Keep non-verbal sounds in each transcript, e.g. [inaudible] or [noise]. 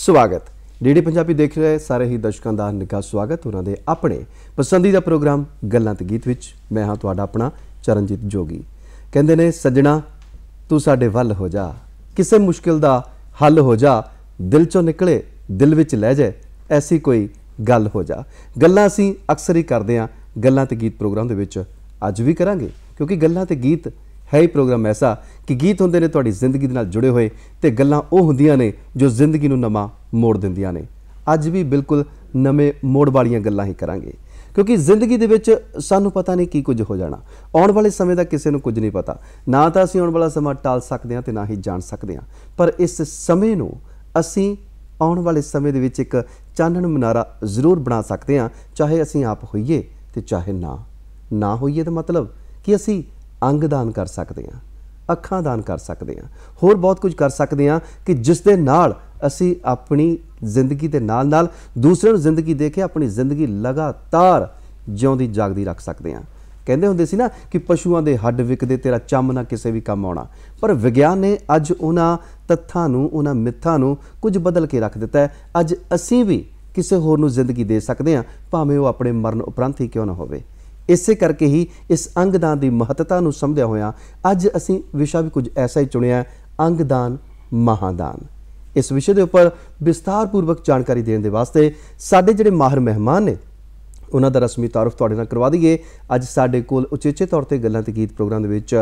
ਸਵਾਗਤ ਡੀਡੀ ਪੰਜਾਬੀ ਦੇਖ ਰਹੇ ਸਾਰੇ ਹੀ ਦਰਸ਼ਕਾਂ ਦਾ ਨਿੱਘਾ ਸਵਾਗਤ ਉਹਨਾਂ ਦੇ ਆਪਣੇ ਪਸੰਦੀਦਾ ਪ੍ਰੋਗਰਾਮ ਗੱਲਾਂ ਤੇ ਗੀਤ ਵਿੱਚ ਮੈਂ ਹਾਂ ਤੁਹਾਡਾ ਆਪਣਾ ਚਰਨਜੀਤ ਜੋਗੀ ਕਹਿੰਦੇ ਨੇ ਸੱਜਣਾ ਤੂੰ ਸਾਡੇ ਵੱਲ ਹੋ ਜਾ ਕਿਸੇ ਮੁਸ਼ਕਿਲ ਦਾ ਹੱਲ ਹੋ ਜਾ ਦਿਲ ਚੋਂ ਨਿਕਲੇ ਦਿਲ ਵਿੱਚ ਲੈ ਜਾ ਐਸੀ ਕੋਈ ਗੱਲ ਹੋ ਜਾ ਗੱਲਾਂ ਅਸੀਂ ਅਕਸਰ ਹੀ ਕਰਦੇ ਆ ਗੱਲਾਂ ਤੇ ਗੀਤ ਪ੍ਰੋਗਰਾਮ ਦੇ ਵਿੱਚ ਅੱਜ ਵੀ ਕਰਾਂਗੇ ਕਿਉਂਕਿ ਗੱਲਾਂ ਤੇ ਗੀਤ ਹੈ ਹੀ ਪ੍ਰੋਗਰਾਮ ਐਸਾ ਕਿ ਗੀਤ ਹੁੰਦੇ ਨੇ ਤੁਹਾਡੀ ਜ਼ਿੰਦਗੀ ਦੇ ਨਾਲ ਜੁੜੇ ਹੋਏ ਤੇ ਗੱਲਾਂ ਉਹ ਹੁੰਦੀਆਂ ਨੇ ਜੋ ਜ਼ਿੰਦਗੀ ਨੂੰ ਨਵਾਂ ਮੋੜ ਦਿੰਦੀਆਂ ਨੇ ਅੱਜ ਵੀ ਬਿਲਕੁਲ ਨਵੇਂ ਮੋੜ ਵਾਲੀਆਂ ਗੱਲਾਂ ਹੀ ਕਰਾਂਗੇ ਕਿਉਂਕਿ ਜ਼ਿੰਦਗੀ ਦੇ ਵਿੱਚ ਸਾਨੂੰ ਪਤਾ ਨਹੀਂ ਕੀ ਕੁਝ ਹੋ ਜਾਣਾ ਆਉਣ ਵਾਲੇ ਸਮੇਂ ਦਾ ਕਿਸੇ ਨੂੰ ਕੁਝ ਨਹੀਂ ਪਤਾ ਨਾ ਤਾਂ ਅਸੀਂ ਆਉਣ ਵਾਲਾ ਸਮਾਂ ਟਾਲ ਸਕਦੇ ਹਾਂ ਤੇ ਨਾ ਹੀ ਜਾਣ ਸਕਦੇ ਹਾਂ ਪਰ ਇਸ ਸਮੇਂ ਨੂੰ ਅਸੀਂ ਆਉਣ ਵਾਲੇ ਸਮੇਂ ਦੇ ਵਿੱਚ ਇੱਕ ਚਾਨਣ ਮਨਾਰਾ ਜ਼ਰੂਰ ਬਣਾ ਸਕਦੇ ਹਾਂ ਚਾਹੇ ਅਸੀਂ ਆਪ ਹੋਈਏ ਤੇ ਚਾਹੇ ਨਾ ਨਾ ਹੋਈਏ ਤਾਂ ਮਤਲਬ ਕਿ ਅਸੀਂ ਅੰਗ ਦਾਨ ਕਰ ਸਕਦੇ ਹਾਂ ਅੱਖਾਂ ਦਾਨ ਕਰ ਸਕਦੇ ਹਾਂ ਹੋਰ ਬਹੁਤ ਕੁਝ ਕਰ ਸਕਦੇ ਹਾਂ ਕਿ ਜਿਸ ਦੇ ਨਾਲ ਅਸੀਂ ਆਪਣੀ ਜ਼ਿੰਦਗੀ ਦੇ ਨਾਲ-ਨਾਲ ਦੂਸਰਿਆਂ ਨੂੰ ਜ਼ਿੰਦਗੀ ਦੇ ਕੇ ਆਪਣੀ ਜ਼ਿੰਦਗੀ ਲਗਾਤਾਰ ਜਿਉਂਦੀ ਜਾਗਦੀ ਰੱਖ ਸਕਦੇ ਹਾਂ ਕਹਿੰਦੇ ਹੁੰਦੇ ਸੀ ਨਾ ਕਿ ਪਸ਼ੂਆਂ ਦੇ ਹੱਡ ਵਿਕਦੇ ਤੇਰਾ ਚੰਮ ਨਾ ਕਿਸੇ ਵੀ ਕੰਮ ਆਉਣਾ ਪਰ ਵਿਗਿਆਨ ਨੇ ਅੱਜ ਉਹਨਾਂ ਤੱਥਾਂ ਨੂੰ ਉਹਨਾਂ ਮਿੱਥਾਂ ਨੂੰ ਕੁਝ ਬਦਲ ਕੇ ਰੱਖ ਦਿੱਤਾ ਹੈ ਅੱਜ ਅਸੀਂ ਵੀ ਕਿਸੇ ਹੋਰ ਨੂੰ ਜ਼ਿੰਦਗੀ ਦੇ ਸਕਦੇ ਹਾਂ ਭਾਵੇਂ ਉਹ ਆਪਣੇ ਮਰਨ ਉਪਰੰਤ ਹੀ ਕਿਉਂ ਨਾ ਹੋਵੇ ਇਸੇ ਕਰਕੇ ਹੀ ਇਸ ਅੰਗਦਾਨ ਦੀ ਮਹੱਤਤਾ ਨੂੰ ਸਮਝਿਆ ਹੋਇਆ ਅੱਜ ਅਸੀਂ ਵਿਸ਼ਾ ਵੀ ਕੁਝ ਐਸਾ ਹੀ ਚੁਣਿਆ ਅੰਗਦਾਨ ਮਹਾਦਾਨ ਇਸ ਵਿਸ਼ੇ ਦੇ ਉੱਪਰ ਵਿਸਤਾਰਪੂਰਵਕ ਜਾਣਕਾਰੀ ਦੇਣ ਦੇ ਵਾਸਤੇ ਸਾਡੇ ਜਿਹੜੇ ਮਾਹਰ ਮਹਿਮਾਨ ਨੇ ਉਹਨਾਂ ਦਾ ਰਸਮੀ ਤਾਰਫ ਤੁਹਾਡੇ ਨਾਲ ਕਰਵਾ ਦਈਏ ਅੱਜ ਸਾਡੇ ਕੋਲ ਉਚੇਚੇ ਤੌਰ ਤੇ ਗੱਲਾਂ ਤੇ ਗੀਤ ਪ੍ਰੋਗਰਾਮ ਦੇ ਵਿੱਚ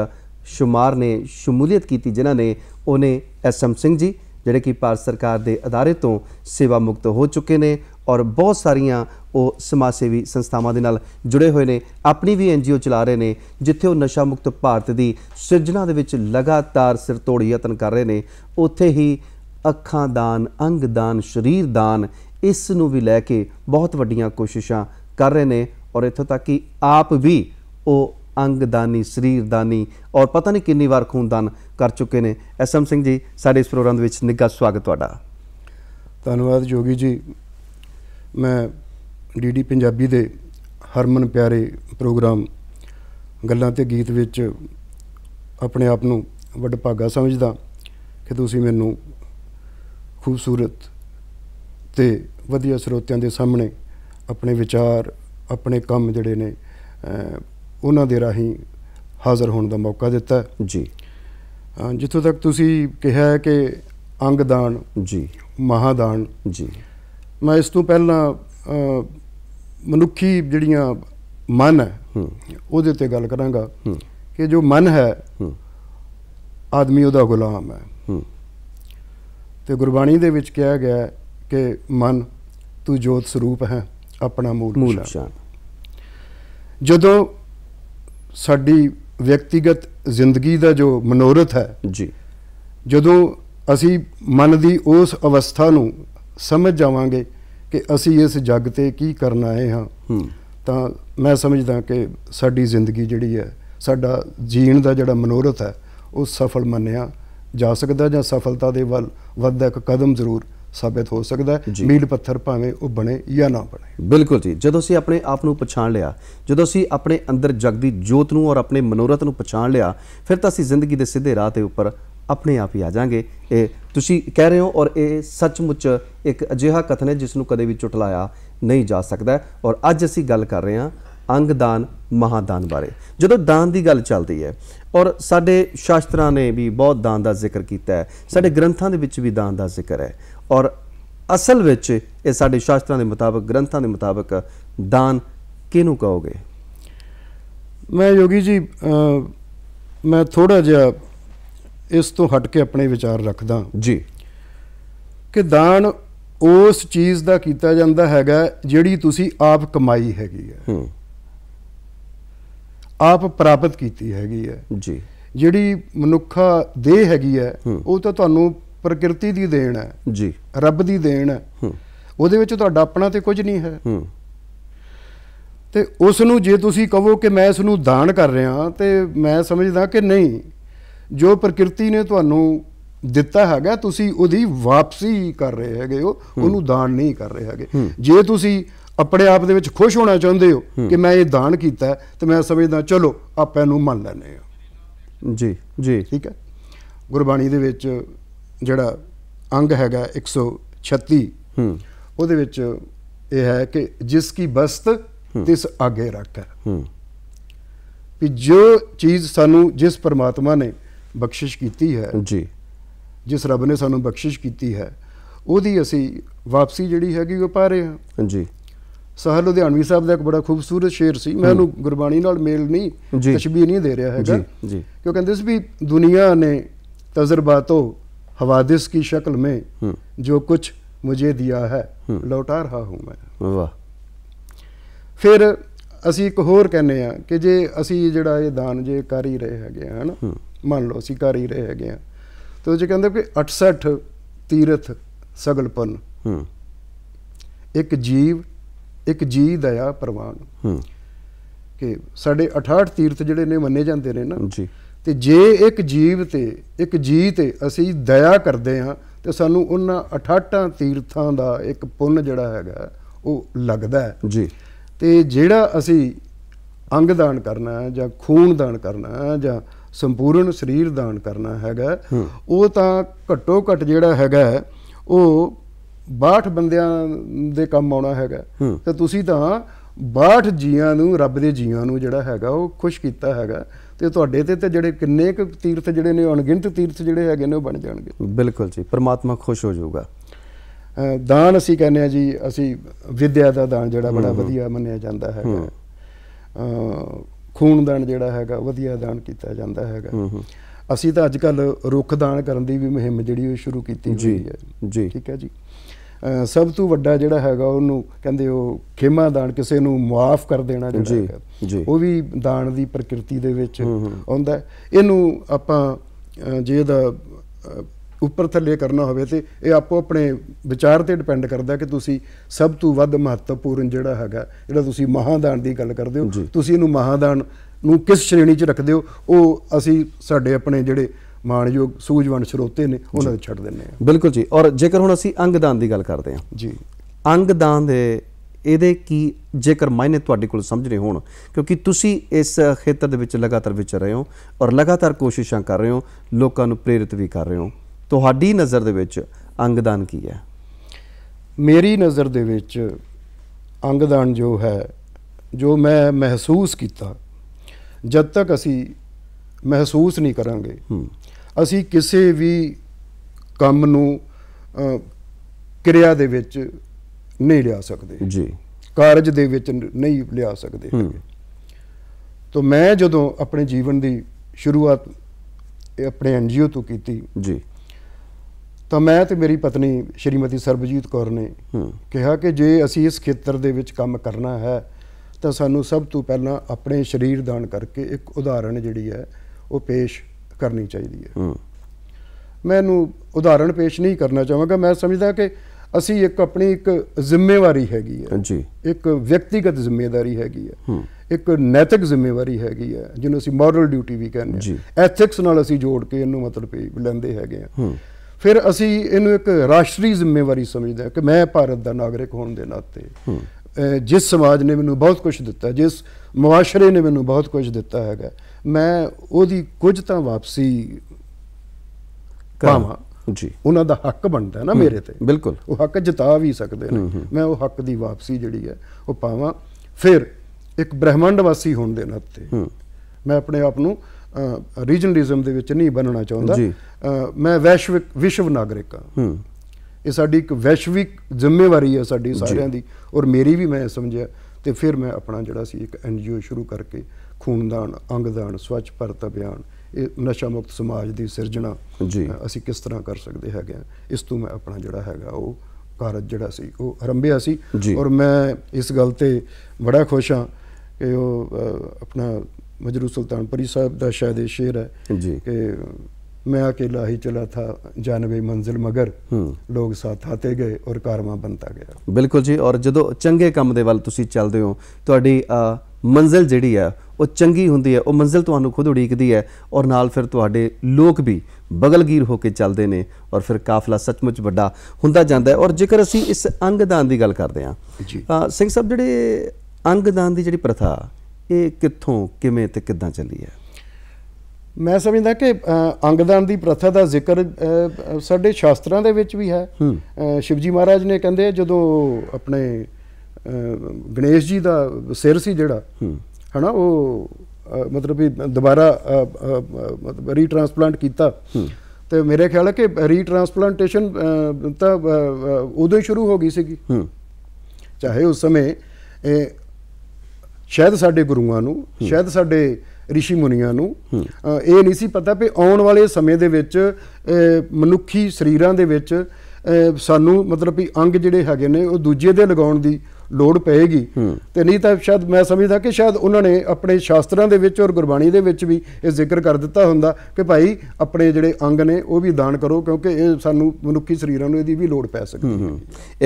ਸ਼ੁਮਾਰ ਨੇ ਸ਼ਮੂਲੀਅਤ ਕੀਤੀ ਜਿਨ੍ਹਾਂ ਨੇ ਉਹਨੇ ਐਸਐਮ ਸਿੰਘ ਜੀ ਜਿਹੜੇ ਕਿ ਭਾਰਤ ਸਰਕਾਰ ਦੇ ਅਦਾਰੇ ਤੋਂ ਸੇਵਾ ਮੁਕਤ ਹੋ ਚੁੱਕੇ ਨੇ ਔਰ ਬਹੁਤ ਸਾਰੀਆਂ ਉਹ ਸਮਾਜ ਸੇਵੀ ਸੰਸਥਾਵਾਂ ਦੇ ਨਾਲ ਜੁੜੇ ਹੋਏ ਨੇ ਆਪਣੀ ਵੀ ਐਨਜੀਓ ਚਲਾ ਰਹੇ ਨੇ ਜਿੱਥੇ ਉਹ ਨਸ਼ਾ ਮੁਕਤ ਭਾਰਤ ਦੀ ਸਿਰਜਣਾ ਦੇ ਵਿੱਚ ਲਗਾਤਾਰ ਤੋੜੀ ਯਤਨ ਕਰ ਰਹੇ ਨੇ ਉੱਥੇ ਹੀ ਅੱਖਾਂ ਦਾਨ ਅੰਗ ਦਾਨ ਸਰੀਰ ਦਾਨ ਇਸ ਨੂੰ ਵੀ ਲੈ ਕੇ ਬਹੁਤ ਵੱਡੀਆਂ ਕੋਸ਼ਿਸ਼ਾਂ ਕਰ ਰਹੇ ਨੇ ਔਰ ਇੱਥੋਂ ਤੱਕ ਕਿ ਆਪ ਵੀ ਉਹ ਅੰਗਦਾਨੀ ਸਰੀਰਦਾਨੀ ਔਰ ਪਤਾ ਨਹੀਂ ਕਿੰਨੀ ਵਾਰ ਖੂਨਦਾਨ ਕਰ ਚੁੱਕੇ ਨੇ ਐਮ ਸਿੰਘ ਜੀ ਸਾਡੇ ਇਸ ਪ੍ਰੋਗਰਾਮ ਦੇ ਵਿੱਚ ਨਿੱਘਾ ਸਵਾਗਤ ਤੁਹਾਡਾ ਧੰਨਵਾਦ ਜੋਗੀ ਜੀ ਮੈਂ ਡੀਡੀ ਪੰਜਾਬੀ ਦੇ ਹਰਮਨ ਪਿਆਰੇ ਪ੍ਰੋਗਰਾਮ ਗੱਲਾਂ ਤੇ ਗੀਤ ਵਿੱਚ ਆਪਣੇ ਆਪ ਨੂੰ ਵੱਡਾ ਭਾਗਾ ਸਮਝਦਾ ਕਿ ਤੁਸੀਂ ਮੈਨੂੰ ਖੂਬਸੂਰਤ ਤੇ ਵਧੀਆ ਸਰੋਤਿਆਂ ਦੇ ਸਾਹਮਣੇ ਆਪਣੇ ਵਿਚਾਰ ਆਪਣੇ ਕੰਮ ਜਿਹੜੇ ਨੇ ਉਹਨਾਂ ਦੇ ਰਾਹੀਂ ਹਾਜ਼ਰ ਹੋਣ ਦਾ ਮੌਕਾ ਦਿੱਤਾ ਜੀ ਜਿੱਥੋਂ ਤੱਕ ਤੁਸੀਂ ਕਿਹਾ ਕਿ ਅੰਗਦਾਨ ਜੀ ਮਹਾਦਾਨ ਜੀ ਮੈਂ ਇਸ ਤੋਂ ਪਹਿਲਾਂ ਮਨੁੱਖੀ ਜਿਹੜੀਆਂ ਮਨ ਹੈ ਉਹਦੇ ਤੇ ਗੱਲ ਕਰਾਂਗਾ ਕਿ ਜੋ ਮਨ ਹੈ ਆਦਮੀ ਉਹਦਾ ਗੁਲਾਮ ਹੈ ਤੇ ਗੁਰਬਾਣੀ ਦੇ ਵਿੱਚ ਕਿਹਾ ਗਿਆ ਕਿ ਮਨ ਤੂੰ ਜੋਤ ਸਰੂਪ ਹੈ ਆਪਣਾ ਮੂਲ ਪਛਾਣ ਜਦੋਂ ਸਾਡੀ ਵਿਅਕਤੀਗਤ ਜ਼ਿੰਦਗੀ ਦਾ ਜੋ ਮਨੋਰਥ ਹੈ ਜੀ ਜਦੋਂ ਅਸੀਂ ਮਨ ਦੀ ਉਸ ਅਵਸਥਾ ਨੂੰ ਸਮਝ ਜਾਵਾਂਗੇ ਕਿ ਅਸੀਂ ਇਸ ਜੱਗ ਤੇ ਕੀ ਕਰਨ ਆਏ ਹਾਂ ਤਾਂ ਮੈਂ ਸਮਝਦਾ ਕਿ ਸਾਡੀ ਜ਼ਿੰਦਗੀ ਜਿਹੜੀ ਹੈ ਸਾਡਾ ਜੀਣ ਦਾ ਜਿਹੜਾ ਮਨੋਰਥ ਹੈ ਉਹ ਸਫਲ ਮੰਨਿਆ ਜਾ ਸਕਦਾ ਜਾਂ ਸਫਲਤਾ ਦੇ ਵੱਲ ਵੱਧਦਾ ਇੱਕ ਕਦਮ ਜ਼ਰੂਰ ਸਾਬਤ ਹੋ ਸਕਦਾ ਮੀਲ ਪੱਥਰ ਭਾਵੇਂ ਉਹ ਬਣੇ ਜਾਂ ਨਾ ਬਣੇ ਬਿਲਕੁਲ ਜੀ ਜਦੋਂ ਅਸੀਂ ਆਪਣੇ ਆਪ ਨੂੰ ਪਛਾਣ ਲਿਆ ਜਦੋਂ ਅਸੀਂ ਆਪਣੇ ਅੰਦਰ ਜਗ ਦੀ ਜੋਤ ਨੂੰ ਔਰ ਆਪਣੇ ਮਨੋਰਥ ਨੂੰ ਪਛਾਣ ਲਿਆ ਫਿਰ ਤਾਂ ਅਸੀਂ ਜ਼ਿੰਦਗੀ ਦੇ ਸਿੱਧੇ ਰਾਹ ਤੇ ਉੱਪਰ ਆਪਣੇ ਆਪ ਹੀ ਆ ਜਾਣਗੇ ਇਹ ਤੁਸੀਂ ਕਹਿ ਰਹੇ ਹੋ ਔਰ ਇਹ ਸੱਚਮੁੱਚ ਇੱਕ ਅਜਿਹਾ ਕਥਨ ਹੈ ਜਿਸ ਨੂੰ ਕਦੇ ਵੀ ਚੁਟਲਾਇਆ ਨਹੀਂ ਜਾ ਸਕਦਾ ਔਰ ਅੱਜ ਅਸੀਂ ਗੱਲ ਕਰ ਰਹੇ ਹਾਂ ਅੰਗਦਾਨ ਮਹਾਦਾਨ ਬਾਰੇ ਜਦੋਂ ਦਾਨ ਦੀ ਗੱਲ ਚੱਲਦੀ ਹੈ ਔਰ ਸਾਡੇ ਸ਼ਾਸਤਰਾਂ ਨੇ ਵੀ ਬਹੁਤ ਦਾਨ ਦਾ ਜ਼ਿਕਰ ਕੀਤਾ ਹੈ ਸਾਡੇ ਗ੍ਰੰਥਾਂ ਦੇ ਵਿੱਚ ਵੀ ਦਾਨ ਦਾ ਜ਼ਿਕਰ ਹੈ ਔਰ ਅਸਲ ਵਿੱਚ ਇਹ ਸਾਡੇ ਸ਼ਾਸਤਰਾਂ ਦੇ ਮੁਤਾਬਕ ਗ੍ਰੰਥਾਂ ਦੇ ਮੁਤਾਬਕ ਦਾਨ ਕਿਹਨੂੰ ਕਹੋਗੇ ਮੈਂ ਯੋਗੀ ਜੀ ਮੈਂ ਥੋੜਾ ਜਿਹਾ ਇਸ ਤੋਂ ਹਟ ਕੇ ਆਪਣੇ ਵਿਚਾਰ ਰੱਖਦਾ ਜੀ ਕਿ ਦਾਨ ਉਸ ਚੀਜ਼ ਦਾ ਕੀਤਾ ਜਾਂਦਾ ਹੈਗਾ ਜਿਹੜੀ ਤੁਸੀਂ ਆਪ ਕਮਾਈ ਹੈਗੀ ਹੈ ਆਪ ਪ੍ਰਾਪਤ ਕੀਤੀ ਹੈਗੀ ਹੈ ਜੀ ਜਿਹੜੀ ਮਨੁੱਖਾ ਦੇਹ ਹੈਗੀ ਹੈ ਉਹ ਤਾਂ ਤੁਹਾਨੂੰ ਪ੍ਰਕਿਰਤੀ ਦੀ ਦੇਣ ਹੈ ਜੀ ਰੱਬ ਦੀ ਦੇਣ ਹੈ ਉਹਦੇ ਵਿੱਚ ਤੁਹਾਡਾ ਆਪਣਾ ਤੇ ਕੁਝ ਨਹੀਂ ਹੈ ਤੇ ਉਸ ਨੂੰ ਜੇ ਤੁਸੀਂ ਕਹੋ ਕਿ ਮੈਂ ਇਸ ਨੂੰ ਦਾਨ ਕਰ ਰਿਹਾ ਤੇ ਮੈਂ ਸਮਝਦਾ ਕਿ ਨਹੀਂ ਜੋ ਪ੍ਰਕਿਰਤੀ ਨੇ ਤੁਹਾਨੂੰ ਦਿੱਤਾ ਹੈਗਾ ਤੁਸੀਂ ਉਹਦੀ ਵਾਪਸੀ ਕਰ ਰਹੇ ਹੈਗੇ ਹੋ ਉਹਨੂੰ ਦਾਨ ਨਹੀਂ ਕਰ ਰਹੇ ਹੈਗੇ ਜੇ ਤੁਸੀਂ ਆਪਣੇ ਆਪ ਦੇ ਵਿੱਚ ਖੁਸ਼ ਹੋਣਾ ਚਾਹੁੰਦੇ ਹੋ ਕਿ ਮੈਂ ਇਹ ਦਾਨ ਕੀਤਾ ਤੇ ਮੈਂ ਸਮਝਦਾ ਚਲੋ ਆਪਾਂ ਇਹਨੂੰ ਮੰਨ ਲੈਨੇ ਆ ਜੀ ਜੀ ਠੀਕ ਹੈ ਗੁਰਬਾਣੀ ਦੇ ਵਿੱਚ ਜਿਹੜਾ ਅੰਗ ਹੈਗਾ 136 ਹੂੰ ਉਹਦੇ ਵਿੱਚ ਇਹ ਹੈ ਕਿ ਜਿਸ ਕੀ ਬਸਤ ਤਿਸ ਅਗੇ ਰੱਖ ਹੂੰ ਵੀ ਜੋ ਚੀਜ਼ ਸਾਨੂੰ ਜਿਸ ਪਰਮਾਤਮਾ ਨੇ ਬਖਸ਼ਿਸ਼ ਕੀਤੀ ਹੈ ਜੀ ਜਿਸ ਰੱਬ ਨੇ ਸਾਨੂੰ ਬਖਸ਼ਿਸ਼ ਕੀਤੀ ਹੈ ਉਹਦੀ ਅਸੀਂ ਵਾਪਸੀ ਜਿਹੜੀ ਹੈਗੀ ਉਹ ਪਾ ਰਹੇ ਹਾਂ ਜੀ ਸਾਹਿਲ ਲੁਧਿਆਣਵੀ ਸਾਹਿਬ ਦਾ ਇੱਕ ਬੜਾ ਖੂਬਸੂਰਤ ਸ਼ੇਰ ਸੀ ਮੈਂ ਉਹਨੂੰ ਗੁਰਬਾਣੀ ਨਾਲ ਮੇਲ ਨਹੀਂ ਤਸ਼ਬੀਹ ਨਹੀਂ ਦੇ ਰਿਹਾ ਹੈਗਾ ਜੀ ਜੀ ਕਿਉਂ ਕਹਿੰਦੇ ਸੀ ਵੀ ਦੁਨੀਆ ਨੇ ਤਜਰਬਾਤੋ ਹਵਾਦਿਸ ਕੀ ਸ਼ਕਲ ਮੇ ਜੋ ਕੁਝ ਮੁਝੇ ਦਿਆ ਹੈ ਲੋਟਾ ਰਹਾ ਹੂੰ ਮੈਂ ਵਾਹ ਫਿਰ ਅਸੀਂ ਇੱਕ ਹੋਰ ਕਹਿੰਨੇ ਆ ਕਿ ਜੇ ਅਸੀਂ ਜਿਹੜਾ ਇਹ ਦਾਨ ਜੇ ਕਰ ਹੀ ਰਹੇ ਹੈਗੇ ਆ ਮੰਨ ਲਓ ਅਸੀਂ ਕਰ ਹੀ ਰਹੇ ਹੈਗੇ ਆ ਤਾਂ ਜੇ ਕਹਿੰਦੇ ਕਿ 68 ਤੀਰਥ ਸਗਲਪਨ ਹੂੰ ਇੱਕ ਜੀਵ ਇੱਕ ਜੀ ਦਇਆ ਪ੍ਰਵਾਨ ਹੂੰ ਕਿ ਸਾਡੇ 68 ਤੀਰਥ ਜਿਹੜੇ ਨੇ ਮੰਨੇ ਜਾਂਦੇ ਨੇ ਨਾ ਜੀ ਤੇ ਜੇ ਇੱਕ ਜੀਵ ਤੇ ਇੱਕ ਜੀ ਤੇ ਅਸੀਂ ਦਇਆ ਕਰਦੇ ਆ ਤੇ ਸਾਨੂੰ ਉਹਨਾਂ 68 ਤੀਰਥਾਂ ਦਾ ਇੱਕ ਪੁੰਨ ਜਿਹੜਾ ਹੈਗਾ ਉਹ ਲੱਗਦਾ ਜੀ ਤੇ ਜਿਹੜਾ ਅਸੀਂ ਅੰਗ ਦਾਨ ਕਰਨਾ ਜਾਂ ਖੂਨ ਦਾਨ ਕਰਨਾ ਜਾਂ ਸੰਪੂਰਨ ਸਰੀਰ ਦਾਨ ਕਰਨਾ ਹੈਗਾ ਉਹ ਤਾਂ ਘੱਟੋ ਘੱਟ ਜਿਹੜਾ ਹੈਗਾ ਉਹ 62 ਬੰਦਿਆਂ ਦੇ ਕੰਮ ਆਉਣਾ ਹੈਗਾ ਤੇ ਤੁਸੀਂ ਤਾਂ 62 ਜੀਆਂ ਨੂੰ ਰੱਬ ਦੇ ਜੀਆਂ ਨੂੰ ਜਿਹੜਾ ਹੈਗਾ ਉਹ ਖੁਸ਼ ਕੀਤਾ ਹੈਗਾ ਤੇ ਤੁਹਾਡੇ ਤੇ ਤੇ ਜਿਹੜੇ ਕਿੰਨੇ ਕੁ ਤੀਰਥ ਜਿਹੜੇ ਨੇ ਅਣਗਿਣਤ ਤੀਰਥ ਜਿਹੜੇ ਹੈਗੇ ਨੇ ਉਹ ਬਣ ਜਾਣਗੇ ਬਿਲਕੁਲ ਜੀ ਪਰਮਾਤਮਾ ਖੁਸ਼ ਹੋ ਜਾਊਗਾ ਦਾਨ ਅਸੀਂ ਕਹਿੰਦੇ ਆ ਜੀ ਅਸੀਂ ਵਿਦਿਆ ਦਾ ਦਾਨ ਜਿਹੜਾ ਬੜਾ ਵਧੀਆ ਮੰਨਿਆ ਜਾਂਦਾ ਹੈਗਾ ਖੂਨ ਦਾਨ ਜਿਹੜਾ ਹੈਗਾ ਵਧੀਆ ਦਾਨ ਕੀਤਾ ਜਾਂਦਾ ਹੈਗਾ ਅਸੀਂ ਤਾਂ ਅੱਜ ਕੱਲ ਰੁੱਖ ਦਾਨ ਕਰਨ ਦੀ ਵੀ ਮੁਹਿੰਮ ਜਿਹੜੀ ਉਹ ਸ਼ੁਰੂ ਕੀਤੀ ਹੋਈ ਹੈ ਜੀ ਠੀਕ ਹੈ ਜੀ ਸਭ ਤੋਂ ਵੱਡਾ ਜਿਹੜਾ ਹੈਗਾ ਉਹਨੂੰ ਕਹਿੰਦੇ ਉਹ ਖੇਮਾ ਦਾਨ ਕਿਸੇ ਨੂੰ ਮਾਫ ਕਰ ਦੇਣਾ ਜਿਹੜਾ ਹੈਗਾ ਉਹ ਵੀ ਦਾਨ ਦੀ ਪ੍ਰਕਿਰਤੀ ਦੇ ਵਿੱਚ ਆਉਂਦਾ ਇਹਨੂੰ ਆਪਾਂ ਜੇ ਇਹਦਾ ਉੱਪਰ ਥੱਲੇ ਕਰਨਾ ਹੋਵੇ ਤੇ ਇਹ ਆਪੋ ਆਪਣੇ ਵਿਚਾਰ ਤੇ ਡਿਪੈਂਡ ਕਰਦਾ ਕਿ ਤੁਸੀਂ ਸਭ ਤੋਂ ਵੱਧ ਮਹੱਤਵਪੂਰਨ ਜਿਹੜਾ ਹੈਗਾ ਜਿਹੜਾ ਤੁਸੀਂ ਮਹਾਦਾਨ ਦੀ ਗੱਲ ਕਰਦੇ ਹੋ ਤੁਸੀਂ ਇਹਨੂੰ ਮਹਾਦਾਨ ਨੂੰ ਕਿਸ ਸ਼੍ਰੇਣੀ 'ਚ ਰੱਖਦੇ ਹੋ ਉਹ ਅਸੀਂ ਸਾਡੇ ਆਪਣੇ ਜਿਹੜੇ ਮਾਣਯੋਗ ਸੂਝਵਾਨ ਸਰੋਤੇ ਨੇ ਉਹਨਾਂ ਦੇ ਛੱਡ ਦਿੰਨੇ ਆ ਬਿਲਕੁਲ ਜੀ ਔਰ ਜੇਕਰ ਹੁਣ ਅਸੀਂ ਅੰਗਦਾਨ ਦੀ ਗੱਲ ਕਰਦੇ ਹਾਂ ਜੀ ਅੰਗਦਾਨ ਦੇ ਇਹਦੇ ਕੀ ਜੇਕਰ ਮਾਇਨੇ ਤੁਹਾਡੇ ਕੋਲ ਸਮਝਣੇ ਹੋਣ ਕਿਉਂਕਿ ਤੁਸੀਂ ਇਸ ਖੇਤਰ ਦੇ ਵਿੱਚ ਲਗਾਤਾਰ ਵਿਚਰ ਰਹੇ ਹੋ ਔਰ ਲਗਾਤਾਰ ਕੋਸ਼ਿਸ਼ਾਂ ਕਰ ਰਹੇ ਹੋ ਲੋਕਾਂ ਨੂੰ ਪ੍ਰੇਰਿਤ ਵੀ ਕਰ ਰਹੇ ਹੋ ਤੁਹਾਡੀ ਨਜ਼ਰ ਦੇ ਵਿੱਚ ਅੰਗਦਾਨ ਕੀ ਹੈ ਮੇਰੀ ਨਜ਼ਰ ਦੇ ਵਿੱਚ ਅੰਗਦਾਨ ਜੋ ਹੈ ਜੋ ਮੈਂ ਮਹਿਸੂਸ ਕੀਤਾ ਜਦ ਤੱਕ ਅਸੀਂ ਮਹਿਸੂਸ ਨਹੀਂ ਕਰਾਂਗੇ ਅਸੀਂ ਕਿਸੇ ਵੀ ਕੰਮ ਨੂੰ ਕਿਰਿਆ ਦੇ ਵਿੱਚ ਨਹੀਂ ਲਿਆ ਸਕਦੇ ਜੀ ਕਾਰਜ ਦੇ ਵਿੱਚ ਨਹੀਂ ਲਿਆ ਸਕਦੇ ਤਾਂ ਮੈਂ ਜਦੋਂ ਆਪਣੇ ਜੀਵਨ ਦੀ ਸ਼ੁਰੂਆਤ ਆਪਣੇ ਐਨਜੀਓ ਤੋਂ ਕੀਤੀ ਜੀ ਤਾਂ ਮੈਂ ਤੇ ਮੇਰੀ ਪਤਨੀ ਸ਼੍ਰੀਮਤੀ ਸਰਬਜੀਤ ਕੌਰ ਨੇ ਕਿਹਾ ਕਿ ਜੇ ਅਸੀਂ ਇਸ ਖੇਤਰ ਦੇ ਵਿੱਚ ਕੰਮ ਕਰਨਾ ਹੈ ਤਾਂ ਸਾਨੂੰ ਸਭ ਤੋਂ ਪਹਿਲਾਂ ਆਪਣੇ ਸਰੀਰ ਦਾਨ ਕਰਕੇ ਇੱਕ ਉਦਾਹਰਣ ਜਿਹੜੀ ਹੈ ਉਹ ਪੇਸ਼ ਕਰਨੀ ਚਾਹੀਦੀ ਹੈ ਮੈਨੂੰ ਉਦਾਹਰਣ ਪੇਸ਼ ਨਹੀਂ ਕਰਨਾ ਚਾਹਾਂਗਾ ਮੈਂ ਸਮਝਦਾ ਕਿ ਅਸੀਂ ਇੱਕ ਆਪਣੀ ਇੱਕ ਜ਼ਿੰਮੇਵਾਰੀ ਹੈਗੀ ਹੈ ਜੀ ਇੱਕ ਵਿਅਕਤੀਗਤ ਜ਼ਿੰਮੇਵਾਰੀ ਹੈਗੀ ਹੈ ਇੱਕ ਨੈਤਿਕ ਜ਼ਿੰਮੇਵਾਰੀ ਹੈਗੀ ਹੈ ਜਿਹਨੂੰ ਅਸੀਂ ਮੋਰਲ ਡਿਊਟੀ ਵੀ ਕਹਿੰਦੇ ਹਾਂ ਐਥਿਕਸ ਨਾਲ ਅਸੀਂ ਜੋੜ ਕੇ ਇਹਨੂੰ ਮਤਲਬ ਲੈਂਦੇ ਹੈਗੇ ਆ ਫਿਰ ਅਸੀਂ ਇਹਨੂੰ ਇੱਕ ਰਾਸ਼ਟਰੀ ਜ਼ਿੰਮੇਵਾਰੀ ਸਮਝਦੇ ਹਾਂ ਕਿ ਮੈਂ ਭਾਰਤ ਦਾ ਨਾਗਰਿਕ ਹੋਣ ਦੇ ਨਾਤੇ ਜਿਸ ਸਮਾਜ ਨੇ ਮੈਨੂੰ ਬਹੁਤ ਕੁਝ ਦਿੱਤਾ ਜਿਸ ਮੁਆਸ਼ਰੇ ਨੇ ਮੈਨੂੰ ਬਹੁਤ ਕੁਝ ਦਿੱਤਾ ਹੈਗਾ ਮੈਂ ਉਹਦੀ ਕੁਝ ਤਾਂ ਵਾਪਸੀ ਕਰਾਂ ਜੀ ਉਹਨਾਂ ਦਾ ਹੱਕ ਬਣਦਾ ਨਾ ਮੇਰੇ ਤੇ ਬਿਲਕੁਲ ਉਹ ਹੱਕ ਜਿਤਾ ਵੀ ਸਕਦੇ ਨੇ ਮੈਂ ਉਹ ਹੱਕ ਦੀ ਵਾਪਸੀ ਜਿਹੜੀ ਹੈ ਉਹ ਪਾਵਾਂ ਫਿਰ ਇੱਕ ਬ੍ਰਹਿਮੰਡ ਵਾਸੀ ਹੋਣ ਦੇ ਨਾਤੇ ਮੈਂ ਆਪਣੇ ਆਪ ਨੂੰ ਰੀਜਨਲਿਜ਼ਮ ਦੇ ਵਿੱਚ ਨਹੀਂ ਬਣਨਾ ਚਾਹੁੰਦਾ ਮੈਂ ਵੈਸ਼ਵਿਕ ਵਿਸ਼ਵ ਨਾਗਰਿਕ ਹਾਂ ਇਹ ਸਾਡੀ ਇੱਕ ਵੈਸ਼ਵਿਕ ਜ਼ਿੰਮੇਵਾਰੀ ਹੈ ਸਾਡੀ ਸਾਰਿਆਂ ਦੀ ਔਰ ਮੇਰੀ ਵੀ ਮੈਂ ਸਮਝਿਆ ਤੇ ਫਿਰ ਮੈਂ ਆਪਣਾ ਜਿਹੜਾ ਸੀ ਇੱਕ ਐਨਜੀਓ ਸ਼ੁਰੂ ਕਰਕੇ ਖੂਨਦਾਨ ਅੰਗਦਾਨ ਸਵੱਛ ਭਾਰਤ ਅਭਿਆਨ ਇਹ ਨਸ਼ਾ ਮੁਕਤ ਸਮਾਜ ਦੀ ਸਿਰਜਣਾ ਅਸੀਂ ਕਿਸ ਤਰ੍ਹਾਂ ਕਰ ਸਕਦੇ ਹੈਗੇ ਇਸ ਤੋਂ ਮੈਂ ਆਪਣਾ ਜਿਹੜਾ ਹੈਗਾ ਉਹ ਕਾਰਜ ਜਿਹੜਾ ਸੀ ਉਹ ਆਰੰਭਿਆ ਸੀ ਔਰ ਮੈਂ ਇਸ ਗੱਲ ਤੇ ਬੜਾ ਖੁਸ਼ ਹਾਂ ਕਿ ਉਹ ਆਪਣਾ ਮਜਰੂ ਸੁਲਤਾਨਪੁਰੀ ਸਾਹਿਬ ਦਾ ਸ਼ਾਇਦ ਇਹ ਸ਼ੇਰ ਹੈ ਜੀ ਕਿ ਮੈਂ ਅਕੇਲਾ ਹੀ ਚਲਾ ਥਾ ਜਾਨਵੇ ਮੰਜ਼ਿਲ ਮਗਰ ਲੋਕ ਸਾਥ ਆਤੇ ਗਏ ਔਰ ਕਾਰਮਾ ਬਣਤਾ ਗਿਆ ਬਿਲਕੁਲ ਜੀ ਔਰ ਜਦੋਂ ਚੰਗੇ ਕੰਮ ਦੇ ਵੱਲ ਤੁਸੀਂ ਚੱਲਦੇ ਹੋ ਤੁਹਾਡੀ ਮੰਜ਼ਿਲ ਜਿਹੜੀ ਆ ਉਹ ਚੰਗੀ ਹੁੰਦੀ ਹੈ ਉਹ ਮੰਜ਼ਿਲ ਤੁਹਾਨੂੰ ਖੁਦ ਉਡੀਕਦੀ ਹੈ ਔਰ ਨਾਲ ਫਿਰ ਤੁਹਾਡੇ ਲੋਕ ਵੀ ਬਗਲਗੀਰ ਹੋ ਕੇ ਚੱਲਦੇ ਨੇ ਔਰ ਫਿਰ ਕਾਫਲਾ ਸੱਚਮੁੱਚ ਵੱਡਾ ਹੁੰਦਾ ਜਾਂਦਾ ਹੈ ਔਰ ਜੇਕਰ ਅਸੀਂ ਇਸ ਅੰਗਦਾਨ ਦੀ ਗੱਲ ਕਰਦੇ ਹਾਂ ਜੀ ਸਿੰਘ ਸਾਹਿਬ ਜਿਹੜੇ ਅੰਗਦਾਨ ਦੀ ਜਿਹੜੀ ਪ੍ਰਥਾ ਇਹ ਕਿੱਥੋਂ ਕਿਵੇਂ ਤੇ ਕਿੱਦਾਂ ਚੱਲੀ ਹੈ ਮੈਂ ਸਮਝਦਾ ਕਿ ਅੰਗਦਾਨ ਦੀ ਪ੍ਰਥਾ ਦਾ ਜ਼ਿਕਰ ਸਾਡੇ ਸ਼ਾਸਤਰਾਂ ਦੇ ਵਿੱਚ ਵੀ ਹੈ ਸ਼ਿਵਜੀ ਮਹਾਰਾਜ ਨੇ ਕਹਿੰਦੇ ਜਦੋਂ ਆਪਣੇ ਗਣੇਸ਼ ਜੀ ਦਾ ਸਿਰ ਸੀ ਜਿਹੜਾ ਹਨਾ ਉਹ ਮਤਲਬ ਵੀ ਦੁਬਾਰਾ ਰੀਟ੍ਰਾਂਸਪਲਾਂਟ ਕੀਤਾ ਤੇ ਮੇਰੇ ਖਿਆਲ ਹੈ ਕਿ ਰੀਟ੍ਰਾਂਸਪਲਾਂਟੇਸ਼ਨ ਤਾਂ ਉਦੋਂ ਹੀ ਸ਼ੁਰੂ ਹੋ ਗਈ ਸੀਗੀ ਚਾਹੇ ਉਸ ਸਮੇਂ ਸ਼ਾਇਦ ਸਾਡੇ ਗੁਰੂਆਂ ਨੂੰ ਸ਼ਾਇਦ ਸਾਡੇ ਰਿਸ਼ੀ ਮੁਨੀਆਂ ਨੂੰ ਇਹ ਨਹੀਂ ਸੀ ਪਤਾ ਕਿ ਆਉਣ ਵਾਲੇ ਸਮੇਂ ਦੇ ਵਿੱਚ ਮਨੁੱਖੀ ਸਰੀਰਾਂ ਦੇ ਵਿੱਚ ਸਾਨੂੰ ਮਤਲਬ ਵੀ ਅੰਗ ਜਿਹੜੇ ਹੈਗੇ ਨੇ ਉਹ ਦੂਜੇ ਦੇ ਲਗਾਉਣ ਦੀ ਲੋੜ ਪਏਗੀ ਤੇ ਨਹੀਂ ਤਾਂ ਸ਼ਾਇਦ ਮੈਂ ਸਮਝਦਾ ਕਿ ਸ਼ਾਇਦ ਉਹਨਾਂ ਨੇ ਆਪਣੇ ਸ਼ਾਸਤਰਾਂ ਦੇ ਵਿੱਚ ਔਰ ਗੁਰਬਾਣੀ ਦੇ ਵਿੱਚ ਵੀ ਇਹ ਜ਼ਿਕਰ ਕਰ ਦਿੱਤਾ ਹੁੰਦਾ ਕਿ ਭਾਈ ਆਪਣੇ ਜਿਹੜੇ ਅੰਗ ਨੇ ਉਹ ਵੀ ਦਾਨ ਕਰੋ ਕਿਉਂਕਿ ਇਹ ਸਾਨੂੰ ਮਨੁੱਖੀ ਸਰੀਰਾਂ ਨੂੰ ਇਹਦੀ ਵੀ ਲੋੜ ਪੈ ਸਕਦੀ ਹੈ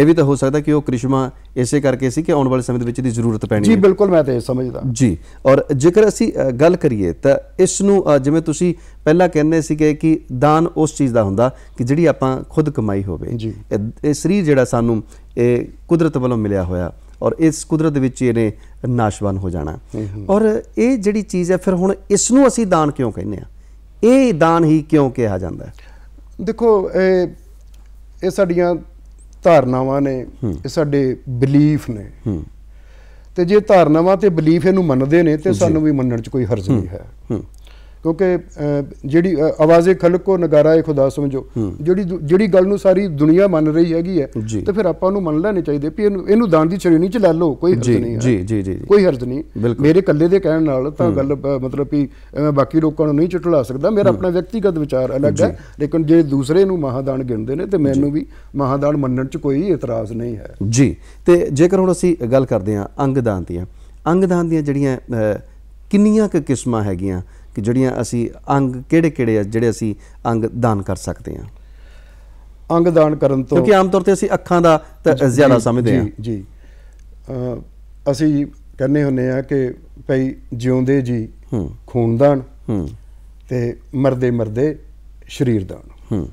ਇਹ ਵੀ ਤਾਂ ਹੋ ਸਕਦਾ ਕਿ ਉਹ ਕ੍ਰਿਸ਼ਮਾ ਇਸੇ ਕਰਕੇ ਸੀ ਕਿ ਆਉਣ ਵਾਲੇ ਸਮੇਂ ਦੇ ਵਿੱਚ ਦੀ ਜ਼ਰੂਰਤ ਪੈਣੀ ਹੈ ਜੀ ਬਿਲਕੁਲ ਮੈਂ ਤਾਂ ਇਹ ਸਮਝਦਾ ਜੀ ਔਰ ਜੇਕਰ ਅਸੀਂ ਗੱਲ ਕਰੀਏ ਤਾਂ ਇਸ ਨੂੰ ਜਿਵੇਂ ਤੁਸੀਂ ਪਹਿਲਾਂ ਕਹਿੰਦੇ ਸੀਗੇ ਕਿ ਦਾਨ ਉਸ ਚੀਜ਼ ਦਾ ਹੁੰਦਾ ਕਿ ਜਿਹੜੀ ਆਪਾਂ ਖੁਦ ਕਮਾਈ ਹੋਵੇ ਜੀ ਇਹ ਸਰੀਰ ਜਿਹੜਾ ਸਾਨੂੰ ਇਹ ਕੁਦਰਤ ਵੱਲੋਂ ਮਿਲਿਆ ਹੋਇਆ ਔਰ ਇਸ ਕੁਦਰਤ ਵਿੱਚ ਇਹਨੇ ਨਾਸ਼ਵਾਨ ਹੋ ਜਾਣਾ ਔਰ ਇਹ ਜਿਹੜੀ ਚੀਜ਼ ਹੈ ਫਿਰ ਹੁਣ ਇਸ ਨੂੰ ਅਸੀਂ ਦਾਨ ਕਿਉਂ ਕਹਿੰਦੇ ਆ ਇਹ ਦਾਨ ਹੀ ਕਿਉਂ ਕਿਹਾ ਜਾਂਦਾ ਹੈ ਦੇਖੋ ਇਹ ਇਹ ਸਾਡੀਆਂ ਧਾਰਨਾਵਾਂ ਨੇ ਇਹ ਸਾਡੇ ਬਲੀਫ ਨੇ ਤੇ ਜੇ ਧਾਰਨਾਵਾਂ ਤੇ ਬਲੀਫ ਇਹਨੂੰ ਮੰਨਦੇ ਨੇ ਤੇ ਸਾਨੂੰ ਵੀ ਮੰਨਣ 'ਚ ਕੋਈ ਹਰਜ ਨਹੀਂ ਹੈ ਕਿਉਂਕਿ ਜਿਹੜੀ ਆਵਾਜ਼ੇ ਖਲਕ ਕੋ ਨਗਾਰਾ ਖੁਦਾ ਸਮਝੋ ਜਿਹੜੀ ਜਿਹੜੀ ਗੱਲ ਨੂੰ ਸਾਰੀ ਦੁਨੀਆ ਮੰਨ ਰਹੀ ਹੈਗੀ ਹੈ ਤੇ ਫਿਰ ਆਪਾਂ ਨੂੰ ਮੰਨ ਲੈਣੇ ਚਾਹੀਦੇ ਵੀ ਇਹਨੂੰ ਇਹਨੂੰ ਦਾਨ ਦੀ ਸ਼੍ਰੇਣੀ ਚ ਲੈ ਲਓ ਕੋਈ ਹਰਜ ਨਹੀਂ ਜੀ ਜੀ ਜੀ ਕੋਈ ਹਰਜ ਨਹੀਂ ਮੇਰੇ ਕੱਲੇ ਦੇ ਕਹਿਣ ਨਾਲ ਤਾਂ ਗੱਲ ਮਤਲਬ ਵੀ ਮੈਂ ਬਾਕੀ ਲੋਕਾਂ ਨੂੰ ਨਹੀਂ ਚਟਲਾ ਸਕਦਾ ਮੇਰਾ ਆਪਣਾ ਵਿਅਕਤੀਗਤ ਵਿਚਾਰ ਅਲੱਗ ਹੈ ਲੇਕਿਨ ਜਿਹੜੇ ਦੂਸਰੇ ਨੂੰ ਮਹਾਦਾਨ ਗਿਣਦੇ ਨੇ ਤੇ ਮੈਨੂੰ ਵੀ ਮਹਾਦਾਨ ਮੰਨਣ ਚ ਕੋਈ ਇਤਰਾਜ਼ ਨਹੀਂ ਹੈ ਜੀ ਤੇ ਜੇਕਰ ਹੁਣ ਅਸੀਂ ਗੱਲ ਕਰਦੇ ਹਾਂ ਅੰਗਦਾਨ ਦੀਆਂ ਅੰਗਦਾਨ ਦੀਆਂ ਜਿਹੜੀਆਂ ਕਿੰਨੀਆਂ ਕੁ ਕਿਸਮਾਂ ਹੈਗੀਆਂ ਕਿ ਜਿਹੜੀਆਂ ਅਸੀਂ ਅੰਗ ਕਿਹੜੇ ਕਿਹੜੇ ਆ ਜਿਹੜੇ ਅਸੀਂ ਅੰਗ ਦਾਨ ਕਰ ਸਕਦੇ ਹਾਂ ਅੰਗ ਦਾਨ ਕਰਨ ਤੋਂ ਕਿਉਂਕਿ ਆਮ ਤੌਰ ਤੇ ਅਸੀਂ ਅੱਖਾਂ ਦਾ ਜ਼ਿਆਦਾ ਸਮਝਦੇ ਹਾਂ ਜੀ ਜੀ ਅਸੀਂ ਕਹਿੰਦੇ ਹੁੰਨੇ ਆ ਕਿ ਭਈ ਜਿਉਂਦੇ ਜੀ ਖੂਨਦਾਨ ਤੇ ਮਰਦੇ ਮਰਦੇ ਸਰੀਰ ਦਾਨ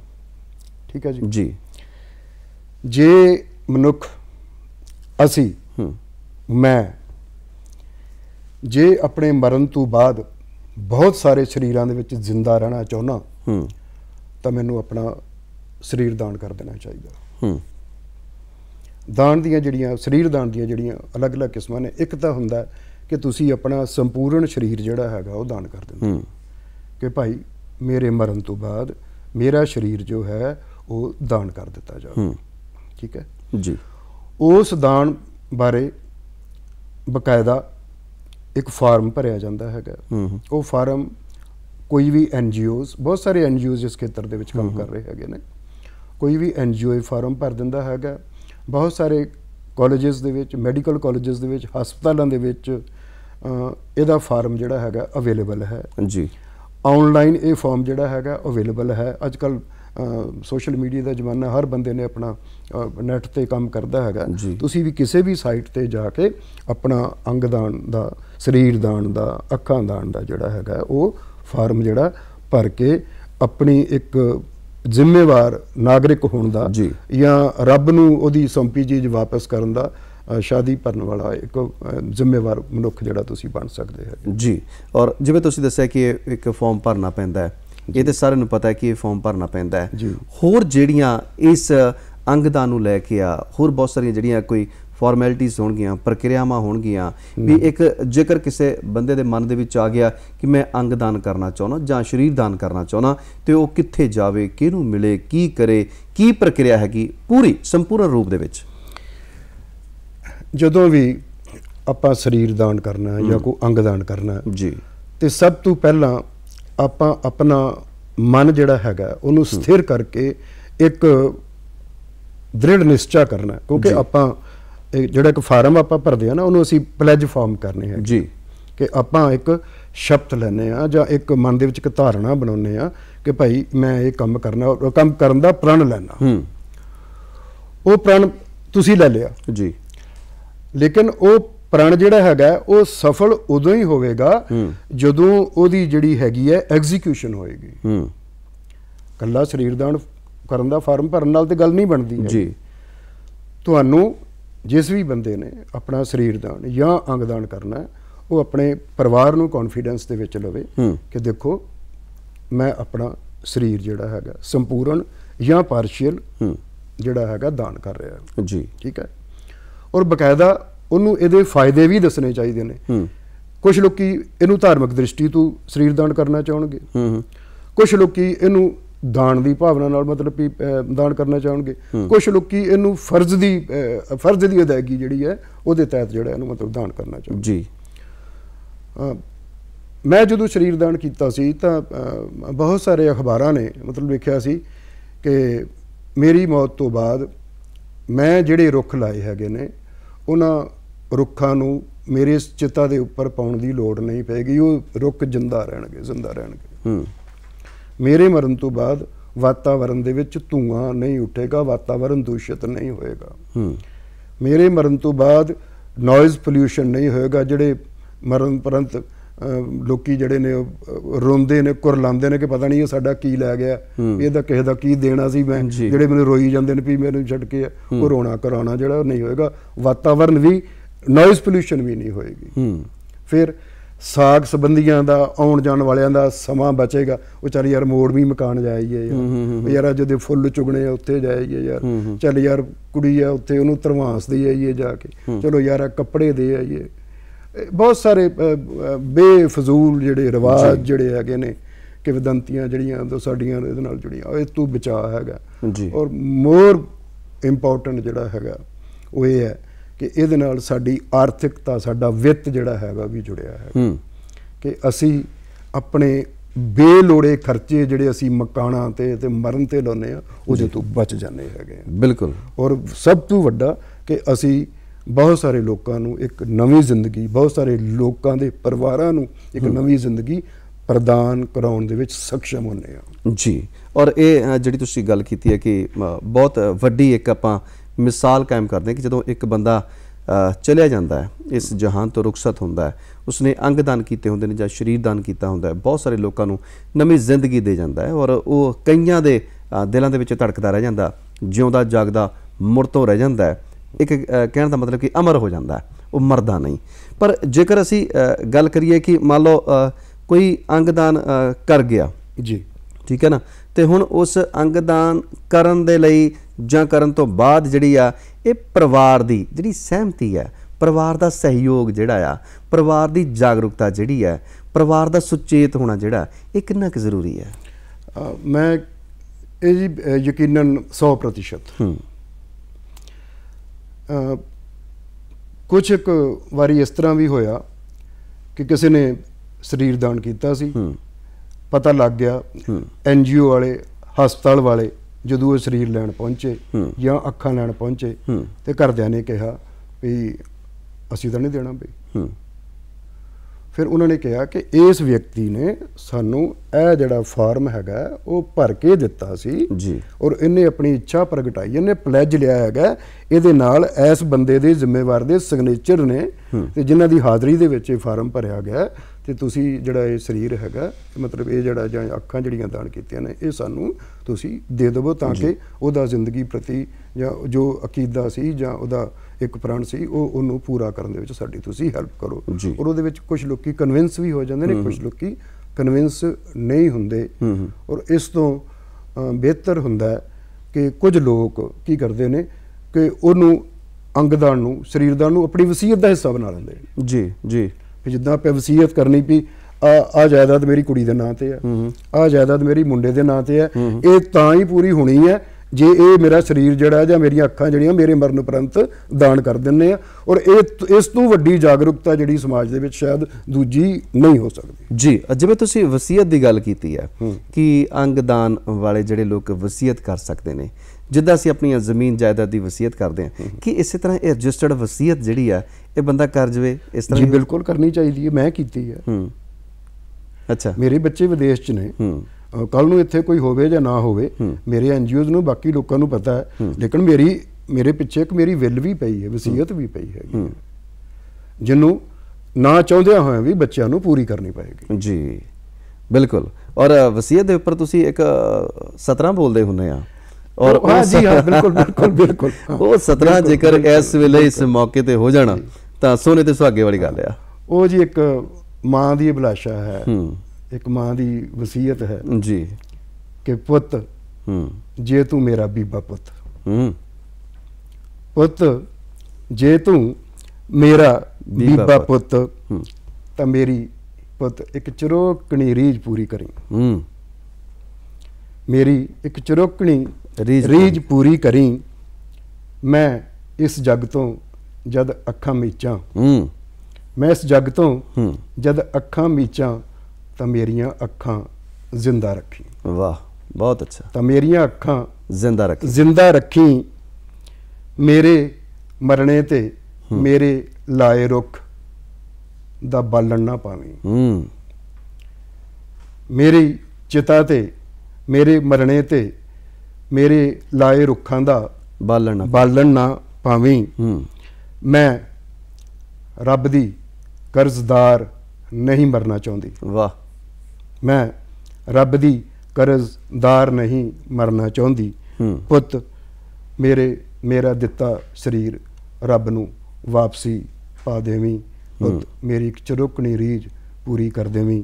ਠੀਕ ਹੈ ਜੀ ਜੀ ਜੇ ਮਨੁੱਖ ਅਸੀਂ ਮੈਂ ਜੇ ਆਪਣੇ ਮਰਨ ਤੋਂ ਬਾਅਦ ਬਹੁਤ ਸਾਰੇ ਸਰੀਰਾਂ ਦੇ ਵਿੱਚ ਜ਼ਿੰਦਾ ਰਹਿਣਾ ਚਾਹੁੰਦਾ ਹੂੰ ਤਾਂ ਮੈਨੂੰ ਆਪਣਾ ਸਰੀਰ ਦਾਨ ਕਰ ਦੇਣਾ ਚਾਹੀਦਾ ਹੂੰ ਦਾਨ ਦੀਆਂ ਜਿਹੜੀਆਂ ਸਰੀਰ ਦਾਨ ਦੀਆਂ ਜਿਹੜੀਆਂ ਅਲੱਗ-ਅਲੱਗ ਕਿਸਮਾਂ ਨੇ ਇੱਕ ਤਾਂ ਹੁੰਦਾ ਕਿ ਤੁਸੀਂ ਆਪਣਾ ਸੰਪੂਰਨ ਸਰੀਰ ਜਿਹੜਾ ਹੈਗਾ ਉਹ ਦਾਨ ਕਰ ਦਿੰਦੇ ਹੂੰ ਕਿ ਭਾਈ ਮੇਰੇ ਮਰਨ ਤੋਂ ਬਾਅਦ ਮੇਰਾ ਸਰੀਰ ਜੋ ਹੈ ਉਹ ਦਾਨ ਕਰ ਦਿੱਤਾ ਜਾਵੇ ਹੂੰ ਠੀਕ ਹੈ ਜੀ ਉਸ ਦਾਨ ਬਾਰੇ ਬਕਾਇਦਾ ਇੱਕ ਫਾਰਮ ਭਰਿਆ ਜਾਂਦਾ ਹੈਗਾ ਉਹ ਫਾਰਮ ਕੋਈ ਵੀ ਐਨ ਜੀਓਜ਼ ਬਹੁਤ ਸਾਰੇ ਐਨ ਜੀਓਜ਼ ਇਸ ਖੇਤਰ ਦੇ ਵਿੱਚ ਕੰਮ ਕਰ ਰਹੇ ਹੈਗੇ ਨੇ ਕੋਈ ਵੀ ਐਨ ਜੀਓ ਫਾਰਮ ਭਰ ਦਿੰਦਾ ਹੈਗਾ ਬਹੁਤ ਸਾਰੇ ਕਾਲਜਸ ਦੇ ਵਿੱਚ ਮੈਡੀਕਲ ਕਾਲਜਸ ਦੇ ਵਿੱਚ ਹਸਪਤਾਲਾਂ ਦੇ ਵਿੱਚ ਇਹਦਾ ਫਾਰਮ ਜਿਹੜਾ ਹੈਗਾ ਅਵੇਲੇਬਲ ਹੈ ਜੀ ਆਨਲਾਈਨ ਇਹ ਫਾਰਮ ਜਿਹੜਾ ਹੈਗਾ ਅਵੇਲੇਬਲ ਹੈ ਅੱਜ ਕੱਲ੍ਹ ਸੋਸ਼ਲ ਮੀਡੀਆ ਦਾ ਜ਼ਮਾਨਾ ਹਰ ਬੰਦੇ ਨੇ ਆਪਣਾ ਨੈਟ ਤੇ ਕੰਮ ਕਰਦਾ ਹੈਗਾ ਤੁਸੀਂ ਵੀ ਕਿਸੇ ਵੀ ਸਾਈਟ ਤੇ ਜਾ ਕੇ ਆਪਣਾ ਅੰਗਦਾਨ ਦਾ ਸਰੀਰ ਦਾਨ ਦਾ ਅੱਖਾਂ ਦਾਨ ਦਾ ਜਿਹੜਾ ਹੈਗਾ ਉਹ ਫਾਰਮ ਜਿਹੜਾ ਭਰ ਕੇ ਆਪਣੀ ਇੱਕ ਜ਼ਿੰਮੇਵਾਰ ਨਾਗਰਿਕ ਹੋਣ ਦਾ ਜਾਂ ਰੱਬ ਨੂੰ ਉਹਦੀ ਸੌਂਪੀ ਚੀਜ਼ ਵਾਪਸ ਕਰਨ ਦਾ ਸ਼ਾਦੀ ਭਰਨ ਵਾਲਾ ਇੱਕ ਜ਼ਿੰਮੇਵਾਰ ਮਨੁੱਖ ਜਿਹੜਾ ਤੁਸੀਂ ਬਣ ਸਕਦੇ ਹੋ ਜੀ ਔਰ ਜਿਵੇਂ ਤੁਸੀਂ ਦੱਸਿਆ ਕਿ ਇੱਕ ਫਾਰਮ ਭਰਨਾ ਪੈਂਦਾ ਹੈ ਇਹ ਤੇ ਸਾਰਿਆਂ ਨੂੰ ਪਤਾ ਹੈ ਕਿ ਇਹ ਫਾਰਮ ਭਰਨਾ ਪੈਂਦਾ ਹੈ ਹੋਰ ਜਿਹੜੀਆਂ ਇਸ ਅੰਗਦਾਨ ਨੂੰ ਲੈ ਕੇ ਆ ਹੋਰ ਬਹੁਤ ਸਾਰੀਆਂ ਜਿਹੜੀਆਂ ਕੋਈ ਫਾਰਮੈਲਿਟੀਆਂ ਹੋਣਗੀਆਂ ਪ੍ਰਕਿਰਿਆਵਾਂ ਹੋਣਗੀਆਂ ਵੀ ਇੱਕ ਜੇਕਰ ਕਿਸੇ ਬੰਦੇ ਦੇ ਮਨ ਦੇ ਵਿੱਚ ਆ ਗਿਆ ਕਿ ਮੈਂ ਅੰਗਦਾਨ ਕਰਨਾ ਚਾਹੁੰਦਾ ਜਾਂ ਸਰੀਰ ਦਾਨ ਕਰਨਾ ਚਾਹੁੰਦਾ ਤੇ ਉਹ ਕਿੱਥੇ ਜਾਵੇ ਕਿਹਨੂੰ ਮਿਲੇ ਕੀ ਕਰੇ ਕੀ ਪ੍ਰਕਿਰਿਆ ਹੈਗੀ ਪੂਰੀ ਸੰਪੂਰਨ ਰੂਪ ਦੇ ਵਿੱਚ ਜਦੋਂ ਵੀ ਆਪਾਂ ਸਰੀਰ ਦਾਨ ਕਰਨਾ ਜਾਂ ਕੋਈ ਅੰਗਦਾਨ ਕਰਨਾ ਜੀ ਤੇ ਸਭ ਤੋਂ ਪਹਿਲਾਂ ਆਪਾਂ ਆਪਣਾ ਮਨ ਜਿਹੜਾ ਹੈਗਾ ਉਹਨੂੰ ਸਥਿਰ ਕਰਕੇ ਇੱਕ ਦ੍ਰਿੜ ਨਿਸ਼ਚਾ ਕਰਨਾ ਕਿਉਂਕਿ ਆਪਾਂ ਜਿਹੜਾ ਇੱਕ ਫਾਰਮ ਆਪਾਂ ਭਰਦੇ ਆ ਨਾ ਉਹਨੂੰ ਅਸੀਂ ਪਲੇਜ ਫਾਰਮ ਕਰਨੇ ਹੈ ਜੀ ਕਿ ਆਪਾਂ ਇੱਕ ਸ਼ਬਦ ਲੈਨੇ ਆ ਜਾਂ ਇੱਕ ਮਨ ਦੇ ਵਿੱਚ ਇੱਕ ਧਾਰਨਾ ਬਣਾਉਨੇ ਆ ਕਿ ਭਾਈ ਮੈਂ ਇਹ ਕੰਮ ਕਰਨਾ ਉਹ ਕੰਮ ਕਰਨ ਦਾ ਪ੍ਰਣ ਲੈਣਾ ਹੂੰ ਉਹ ਪ੍ਰਣ ਤੁਸੀਂ ਲੈ ਲਿਆ ਜੀ ਲੇਕਿਨ ਉਹ ਪ੍ਰਣ ਜਿਹੜਾ ਹੈਗਾ ਉਹ ਸਫਲ ਉਦੋਂ ਹੀ ਹੋਵੇਗਾ ਜਦੋਂ ਉਹਦੀ ਜਿਹੜੀ ਹੈਗੀ ਹੈ ਐਗਜ਼ੀਕਿਊਸ਼ਨ ਹੋਏਗੀ ਹੂੰ ਕੱਲਾ ਸਰੀਰਦਾਨ ਕਰਨ ਦਾ ਫਾਰਮ ਭਰਨ ਨਾਲ ਤੇ ਗੱਲ ਨਹੀਂ ਬਣਦੀ ਜੀ ਤੁਹਾਨੂੰ ਜਿਸ ਵੀ ਬੰਦੇ ਨੇ ਆਪਣਾ ਸਰੀਰਦਾਨ ਜਾਂ ਅੰਗਦਾਨ ਕਰਨਾ ਉਹ ਆਪਣੇ ਪਰਿਵਾਰ ਨੂੰ ਕੌਨਫੀਡੈਂਸ ਦੇ ਵਿੱਚ ਲਵੇ ਕਿ ਦੇਖੋ ਮੈਂ ਆਪਣਾ ਸਰੀਰ ਜਿਹੜਾ ਹੈਗਾ ਸੰਪੂਰਨ ਜਾਂ ਪਾਰਸ਼ੀਅਲ ਜਿਹੜਾ ਹੈਗਾ ਦਾਨ ਕਰ ਰਿਹਾ ਜੀ ਠੀਕ ਹੈ ਔਰ ਬਕਾਇਦਾ ਉਹਨੂੰ ਇਹਦੇ ਫਾਇਦੇ ਵੀ ਦੱਸਣੇ ਚਾਹੀਦੇ ਨੇ ਕੁਝ ਲੋਕੀ ਇਹਨੂੰ ਧਾਰਮਿਕ ਦ੍ਰਿਸ਼ਟੀ ਤੋਂ ਸਰੀਰ ਦਾਨ ਕਰਨਾ ਚਾਹਣਗੇ ਕੁਝ ਲੋਕੀ ਇਹਨੂੰ ਦਾਨ ਦੀ ਭਾਵਨਾ ਨਾਲ ਮਤਲਬ ਵੀ ਦਾਨ ਕਰਨਾ ਚਾਹਣਗੇ ਕੁਝ ਲੋਕੀ ਇਹਨੂੰ ਫਰਜ਼ ਦੀ ਫਰਜ਼ ਦੀ ਅਦਾਇਗੀ ਜਿਹੜੀ ਹੈ ਉਹਦੇ ਤਹਿਤ ਜਿਹੜਾ ਇਹਨੂੰ ਮਤਲਬ ਦਾਨ ਕਰਨਾ ਚਾਹੁੰਦੇ ਜੀ ਮੈਂ ਜਦੋਂ ਸਰੀਰ ਦਾਨ ਕੀਤਾ ਸੀ ਤਾਂ ਬਹੁਤ ਸਾਰੇ ਅਖਬਾਰਾਂ ਨੇ ਮਤਲਬ ਲਿਖਿਆ ਸੀ ਕਿ ਮੇਰੀ ਮੌਤ ਤੋਂ ਬਾਅਦ ਮੈਂ ਜਿਹੜੇ ਰੁੱਖ ਲਾਏ ਹੈਗੇ ਨੇ ਉਹਨਾਂ ਰੁੱਖਾਂ ਨੂੰ ਮੇਰੇ ਇਸ ਚਿਤਾ ਦੇ ਉੱਪਰ ਪਾਉਣ ਦੀ ਲੋੜ ਨਹੀਂ ਪੈਗੀ ਉਹ ਰੁੱਖ ਜਿੰਦਾ ਰਹਿਣਗੇ ਜ਼ਿੰਦਾ ਰਹਿਣਗੇ ਹੂੰ ਮੇਰੇ ਮਰਨ ਤੋਂ ਬਾਅਦ ਵਾਤਾਵਰਣ ਦੇ ਵਿੱਚ ਧੂਆਂ ਨਹੀਂ ਉੱਠੇਗਾ ਵਾਤਾਵਰਣ ਦੂਸ਼ਿਤ ਨਹੀਂ ਹੋਏਗਾ ਹੂੰ ਮੇਰੇ ਮਰਨ ਤੋਂ ਬਾਅਦ ਨੋਇਜ਼ ਪੋਲੂਸ਼ਨ ਨਹੀਂ ਹੋਏਗਾ ਜਿਹੜੇ ਮਰਨ ਪਰੰਤ ਲੋਕੀ ਜਿਹੜੇ ਨੇ ਰੋਂਦੇ ਨੇ ਕੁਰਲਾਉਂਦੇ ਨੇ ਕਿ ਪਤਾ ਨਹੀਂ ਇਹ ਸਾਡਾ ਕੀ ਲੈ ਗਿਆ ਇਹਦਾ ਕਿਸੇ ਦਾ ਕੀ ਦੇਣਾ ਸੀ ਮੈਂ ਜਿਹੜੇ ਮੈਨੂੰ ਰੋਈ ਜਾਂਦੇ ਨੇ ਵੀ ਮੈਨੂੰ ਛੱਡ ਕੇ ਉਹ ਰੋਣਾ ਕਰਾਉਣਾ ਜਿਹੜਾ ਨਹੀਂ ਹੋਏਗਾ ਵਾਤਾਵਰਨ ਵੀ ਨੋਇਜ਼ ਪੋਲੂਸ਼ਨ ਵੀ ਨਹੀਂ ਹੋਏਗੀ ਹੂੰ ਫਿਰ ਸਾਗ ਸਬੰਧੀਆਂ ਦਾ ਆਉਣ ਜਾਣ ਵਾਲਿਆਂ ਦਾ ਸਮਾਂ ਬਚੇਗਾ ਉਹ ਚੱਲ ਯਾਰ ਮੋੜ ਵੀ ਮਕਾਨ ਜਾਈਏ ਯਾਰ ਯਾਰ ਜਦੋਂ ਫੁੱਲ ਚੁਗਣੇ ਆ ਉੱਥੇ ਜਾਈਏ ਯਾਰ ਚੱਲ ਯਾਰ ਕੁੜੀ ਆ ਉੱਥੇ ਉਹਨੂੰ ਧਰਵਾਸ ਦੇ ਆਈਏ ਜਾ ਕੇ ਚਲੋ ਯਾਰ ਕੱਪੜੇ ਦੇ ਆਈਏ ਬਹੁਤ ਸਾਰੇ ਬੇਫਜ਼ੂਲ ਜਿਹੜੇ ਰਿਵਾਜ ਜਿਹੜੇ ਹੈਗੇ ਨੇ ਕਿ ਵਿਦੰਤੀਆਂ ਜਿਹੜੀਆਂ ਉਹ ਸਾਡੀਆਂ ਇਹਦੇ ਨਾਲ ਜੁੜੀਆਂ ਇਹ ਤੋਂ ਬਚਾ ਹੈਗਾ ਔਰ ਮੋਰ ਇੰਪੋਰਟੈਂਟ ਜਿਹੜਾ ਹੈਗਾ ਉਹ ਇਹ ਹੈ ਕਿ ਇਹਦੇ ਨਾਲ ਸਾਡੀ ਆਰਥਿਕਤਾ ਸਾਡਾ ਵਿੱਤ ਜਿਹੜਾ ਹੈਗਾ ਵੀ ਜੁੜਿਆ ਹੈ ਕਿ ਅਸੀਂ ਆਪਣੇ ਬੇਲੋੜੇ ਖਰਚੇ ਜਿਹੜੇ ਅਸੀਂ ਮਕਾਨਾਂ ਤੇ ਤੇ ਮਰਨ ਤੇ ਲਾਉਨੇ ਆ ਉਹਦੇ ਤੋਂ ਬਚ ਜਾਂਦੇ ਹੈਗੇ ਬਿਲਕੁਲ ਔਰ ਸਭ ਤੋਂ ਵੱਡਾ ਕਿ ਅਸੀਂ ਬਹੁਤ ਸਾਰੇ ਲੋਕਾਂ ਨੂੰ ਇੱਕ ਨਵੀਂ ਜ਼ਿੰਦਗੀ ਬਹੁਤ ਸਾਰੇ ਲੋਕਾਂ ਦੇ ਪਰਿਵਾਰਾਂ ਨੂੰ ਇੱਕ ਨਵੀਂ ਜ਼ਿੰਦਗੀ ਪ੍ਰਦਾਨ ਕਰਾਉਣ ਦੇ ਵਿੱਚ ਸક્ષਮ ਹੁੰਨੇ ਆ ਜੀ ਔਰ ਇਹ ਜਿਹੜੀ ਤੁਸੀਂ ਗੱਲ ਕੀਤੀ ਹੈ ਕਿ ਬਹੁਤ ਵੱਡੀ ਇੱਕ ਆਪਾਂ ਮਿਸਾਲ ਕਾਇਮ ਕਰਦੇ ਕਿ ਜਦੋਂ ਇੱਕ ਬੰਦਾ ਚਲਿਆ ਜਾਂਦਾ ਹੈ ਇਸ ਜਹਾਨ ਤੋਂ ਰੁਖਸਤ ਹੁੰਦਾ ਹੈ ਉਸਨੇ ਅੰਗ ਦਾਨ ਕੀਤੇ ਹੁੰਦੇ ਨੇ ਜਾਂ ਸ਼ਰੀਰ ਦਾਨ ਕੀਤਾ ਹੁੰਦਾ ਹੈ ਬਹੁਤ ਸਾਰੇ ਲੋਕਾਂ ਨੂੰ ਨਵੀਂ ਜ਼ਿੰਦਗੀ ਦੇ ਜਾਂਦਾ ਹੈ ਔਰ ਉਹ ਕਈਆਂ ਦੇ ਦਿਲਾਂ ਦੇ ਵਿੱਚ ਧੜਕਦਾ ਰਹਿ ਜਾਂਦਾ ਜਿਉਂਦਾ ਜਾਗਦਾ ਮੁਰ ਤੋਂ ਰਹਿ ਜਾਂਦਾ ਹੈ ਇੱਕ ਕਹਿਣ ਦਾ ਮਤਲਬ ਕਿ ਅਮਰ ਹੋ ਜਾਂਦਾ ਹੈ ਉਹ ਮਰਦਾ ਨਹੀਂ ਪਰ ਜੇਕਰ ਅਸੀਂ ਗੱਲ ਕਰੀਏ ਕਿ ਮੰਨ ਲਓ ਕੋਈ ਅੰਗ ਦਾਨ ਕਰ ਗਿਆ ਜੀ ਠੀਕ ਹੈ ਨਾ ਤੇ ਹੁਣ ਉਸ ਅੰਗਦਾਨ ਕਰਨ ਦੇ ਲਈ ਜਾਂ ਕਰਨ ਤੋਂ ਬਾਅਦ ਜਿਹੜੀ ਆ ਇਹ ਪਰਿਵਾਰ ਦੀ ਜਿਹੜੀ ਸਹਿਮਤੀ ਹੈ ਪਰਿਵਾਰ ਦਾ ਸਹਿਯੋਗ ਜਿਹੜਾ ਆ ਪਰਿਵਾਰ ਦੀ ਜਾਗਰੂਕਤਾ ਜਿਹੜੀ ਹੈ ਪਰਿਵਾਰ ਦਾ ਸੁਚੇਤ ਹੋਣਾ ਜਿਹੜਾ ਇਹ ਕਿੰਨਾ ਕੁ ਜ਼ਰੂਰੀ ਹੈ ਮੈਂ ਇਹ ਜੀ ਯਕੀਨਨ 100% ਹੂੰ ਕੁਝ ਇੱਕ ਵਾਰੀ ਇਸ ਤਰ੍ਹਾਂ ਵੀ ਹੋਇਆ ਕਿ ਕਿਸੇ ਨੇ ਸਰੀਰ ਦਾਨ ਕੀਤਾ ਸੀ ਹੂੰ ਪਤਾ ਲੱਗ ਗਿਆ ਐਨ ਜੀਓ ਵਾਲੇ ਹਸਪਤਾਲ ਵਾਲੇ ਜਦੋਂ ਉਹ ਸਰੀਰ ਲੈਣ ਪਹੁੰਚੇ ਜਾਂ ਅੱਖਾਂ ਲੈਣ ਪਹੁੰਚੇ ਤੇ ਘਰਦਿਆਂ ਨੇ ਕਿਹਾ ਵੀ ਅਸੀਂ ਤਾਂ ਨਹੀਂ ਦੇਣਾ ਬਈ ਫਿਰ ਉਹਨਾਂ ਨੇ ਕਿਹਾ ਕਿ ਇਸ ਵਿਅਕਤੀ ਨੇ ਸਾਨੂੰ ਇਹ ਜਿਹੜਾ ਫਾਰਮ ਹੈਗਾ ਉਹ ਭਰ ਕੇ ਦਿੱਤਾ ਸੀ ਜੀ ਔਰ ਇਹਨੇ ਆਪਣੀ ਇੱਛਾ ਪ੍ਰਗਟਾਈ ਇਹਨੇ ਪਲੇਜ ਲਿਆ ਹੈਗਾ ਇਹਦੇ ਨਾਲ ਇਸ ਬੰਦੇ ਦੇ ਜ਼ਿੰਮੇਵਾਰ ਦੇ ਸਿਗਨੇਚਰ ਨੇ ਤੇ ਜਿਨ੍ਹਾਂ ਦੀ ਹਾਜ਼ਰੀ ਦੇ ਵਿੱਚ ਇਹ ਫਾਰਮ ਭਰਿਆ ਗਿਆ ਤੇ ਤੁਸੀਂ ਜਿਹੜਾ ਇਹ ਸਰੀਰ ਹੈਗਾ ਮਤਲਬ ਇਹ ਜਿਹੜਾ ਜਾਂ ਅੱਖਾਂ ਜਿਹੜੀਆਂ ਦਾਨ ਕੀਤੀਆਂ ਨੇ ਇਹ ਸਾਨੂੰ ਤੁਸੀਂ ਦੇ ਦਿਵੋ ਤਾਂ ਕਿ ਉਹਦਾ ਜ਼ਿੰਦਗੀ ਪ੍ਰਤੀ ਜਾਂ ਜੋ ਅਕੀਦਾ ਸੀ ਜਾਂ ਉਹਦਾ ਇੱਕ ਪ੍ਰਣ ਸੀ ਉਹ ਉਹਨੂੰ ਪੂਰਾ ਕਰਨ ਦੇ ਵਿੱਚ ਸਾਡੀ ਤੁਸੀਂ ਹੈਲਪ ਕਰੋ ਔਰ ਉਹਦੇ ਵਿੱਚ ਕੁਝ ਲੋਕੀ ਕਨਵਿੰਸ ਵੀ ਹੋ ਜਾਂਦੇ ਨੇ ਕੁਝ ਲੋਕੀ ਕਨਵਿੰਸ ਨਹੀਂ ਹੁੰਦੇ ਔਰ ਇਸ ਤੋਂ ਬਿਹਤਰ ਹੁੰਦਾ ਕਿ ਕੁਝ ਲੋਕ ਕੀ ਕਰਦੇ ਨੇ ਕਿ ਉਹਨੂੰ ਅੰਗਦਾਨ ਨੂੰ ਸਰੀਰਦਾਨ ਨੂੰ ਆਪਣੀ ਵਸੀਅਤ ਦਾ ਹਿੱਸਾ ਬਣਾ ਲੈਂਦੇ ਜੀ ਜੀ ਕਿ ਜਿੱਦਾਂ ਆਪੇ ਵਸੀਅਤ ਕਰਨੀ ਵੀ ਆ ਆ ਜਾਇਦਾਦ ਮੇਰੀ ਕੁੜੀ ਦੇ ਨਾਂ ਤੇ ਆ ਆ ਜਾਇਦਾਦ ਮੇਰੀ ਮੁੰਡੇ ਦੇ ਨਾਂ ਤੇ ਆ ਇਹ ਤਾਂ ਹੀ ਪੂਰੀ ਹੋਣੀ ਹੈ ਜੇ ਇਹ ਮੇਰਾ ਸਰੀਰ ਜਿਹੜਾ ਜਾਂ ਮੇਰੀਆਂ ਅੱਖਾਂ ਜਿਹੜੀਆਂ ਮੇਰੇ ਮਰਨ ਉਪਰੰਤ ਦਾਨ ਕਰ ਦਿੰਨੇ ਆ ਔਰ ਇਹ ਇਸ ਤੋਂ ਵੱਡੀ ਜਾਗਰੂਕਤਾ ਜਿਹੜੀ ਸਮਾਜ ਦੇ ਵਿੱਚ ਸ਼ਾਇਦ ਦੂਜੀ ਨਹੀਂ ਹੋ ਸਕਦੀ ਜੀ ਜਿਵੇਂ ਤੁਸੀਂ ਵਸੀਅਤ ਦੀ ਗੱਲ ਕੀਤੀ ਆ ਕਿ ਅੰਗਦਾਨ ਵਾਲੇ ਜਿਹੜੇ ਲੋਕ ਵਸੀਅਤ ਕਰ ਸਕਦੇ ਨੇ ਜਿੱਦਾਂ ਅਸੀਂ ਆਪਣੀਆਂ ਜ਼ਮੀਨ ਜਾਇਦਾਦ ਦੀ ਵਸੀਅਤ ਕਰਦੇ ਹਾਂ ਕਿ ਇਸੇ ਤਰ੍ਹਾਂ ਇਹ ਰਜਿਸਟਰਡ ਵਸੀਅਤ ਜਿਹੜੀ ਆ ਇਹ ਬੰਦਾ ਕਰ ਜਵੇ ਇਸ ਤਰ੍ਹਾਂ ਜੀ ਬਿਲਕੁਲ ਕਰਨੀ ਚਾਹੀਦੀ ਹੈ ਮੈਂ ਕੀਤੀ ਹੈ ਹੂੰ ਅੱਛਾ ਮੇਰੇ ਬੱਚੇ ਵਿਦੇਸ਼ 'ਚ ਨੇ ਹੂੰ ਕੱਲ ਨੂੰ ਇੱਥੇ ਕੋਈ ਹੋਵੇ ਜਾਂ ਨਾ ਹੋਵੇ ਮੇਰੇ ਐਨਜੀਓਜ਼ ਨੂੰ ਬਾਕੀ ਲੋਕਾਂ ਨੂੰ ਪਤਾ ਹੈ ਲੇਕਿਨ ਮੇਰੀ ਮੇਰੇ ਪਿੱਛੇ ਇੱਕ ਮੇਰੀ ਵਿਲ ਵੀ ਪਈ ਹੈ ਵਸੀਅਤ ਵੀ ਪਈ ਹੈਗੀ ਜਿਹਨੂੰ ਨਾ ਚਾਹੁੰਦਿਆਂ ਹੋਇਆਂ ਵੀ ਬੱਚਿਆਂ ਨੂੰ ਪੂਰੀ ਕਰਨੀ ਪਏਗੀ ਜੀ ਬਿਲਕੁਲ ਔਰ ਵਸੀਅਤ ਦੇ ਉੱਪਰ ਤੁਸੀਂ ਇੱਕ 17 ਬੋਲਦੇ ਹੁੰਨੇ ਆ ਔਰ ਹਾਂ ਜੀ ਹਾਂ ਬਿਲਕੁਲ ਬਿਲਕੁਲ ਬਿਲਕੁਲ [laughs] ਉਹ ਸਤਨਾ ਜੇਕਰ ਇਸ ਵੇਲੇ ਇਸ ਮੌਕੇ ਤੇ ਹੋ ਜਾਣਾ ਤਾਂ ਸੋਨੇ ਤੇ ਸੁਹਾਗੇ ਵਾਲੀ ਗੱਲ ਆ ਉਹ ਜੀ ਇੱਕ ਮਾਂ ਦੀ ਬਲਾਸ਼ਾ ਹੈ ਇੱਕ ਮਾਂ ਦੀ ਵਸੀਅਤ ਹੈ ਜੀ ਕਿ ਪੁੱਤ ਹੂੰ ਜੇ ਤੂੰ ਮੇਰਾ ਬੀਬਾ ਪੁੱਤ ਹੂੰ ਪੁੱਤ ਜੇ ਤੂੰ ਮੇਰਾ ਬੀਬਾ ਪੁੱਤ ਤਾਂ ਮੇਰੀ ਪੁੱਤ ਇੱਕ ਚਰੋਕਣੀ ਰੀਝ ਪੂਰੀ ਕਰੀ ਹੂੰ ਮੇਰੀ ਇੱਕ ਚਰੋਕਣੀ ਰੀਜ ਪੂਰੀ ਕਰੀ ਮੈਂ ਇਸ ਜੱਗ ਤੋਂ ਜਦ ਅੱਖਾਂ ਮੀਚਾਂ ਹੂੰ ਮੈਂ ਇਸ ਜੱਗ ਤੋਂ ਹੂੰ ਜਦ ਅੱਖਾਂ ਮੀਚਾਂ ਤਾਂ ਮੇਰੀਆਂ ਅੱਖਾਂ ਜ਼ਿੰਦਾ ਰੱਖੀ ਵਾਹ ਬਹੁਤ ਅੱਛਾ ਤਾਂ ਮੇਰੀਆਂ ਅੱਖਾਂ ਜ਼ਿੰਦਾ ਰੱਖੀ ਜ਼ਿੰਦਾ ਰੱਖੀ ਮੇਰੇ ਮਰਨੇ ਤੇ ਮੇਰੇ ਲਾਏ ਰੁੱਖ ਦਾ ਬਾਲਣ ਨਾ ਪਾਵੇਂ ਹੂੰ ਮੇਰੀ ਚਿਤਾ ਤੇ ਮੇਰੇ ਮਰਨੇ ਤੇ ਮੇਰੇ ਲਾਏ ਰੁੱਖਾਂ ਦਾ ਬਾਲਣ ਬਾਲਣ ਨਾ ਭਾਵੇਂ ਮੈਂ ਰੱਬ ਦੀ ਕਰਜ਼ਦਾਰ ਨਹੀਂ ਮਰਨਾ ਚਾਹੁੰਦੀ ਵਾਹ ਮੈਂ ਰੱਬ ਦੀ ਕਰਜ਼ਦਾਰ ਨਹੀਂ ਮਰਨਾ ਚਾਹੁੰਦੀ ਪੁੱਤ ਮੇਰੇ ਮੇਰਾ ਦਿੱਤਾ ਸਰੀਰ ਰੱਬ ਨੂੰ ਵਾਪਸੀ ਪਾ ਦੇਵੀਂ ਪੁੱਤ ਮੇਰੀ ਇੱਕ ਚਰੁਕਣੀ ਰੀਜ ਪੂਰੀ ਕਰ ਦੇਵੀਂ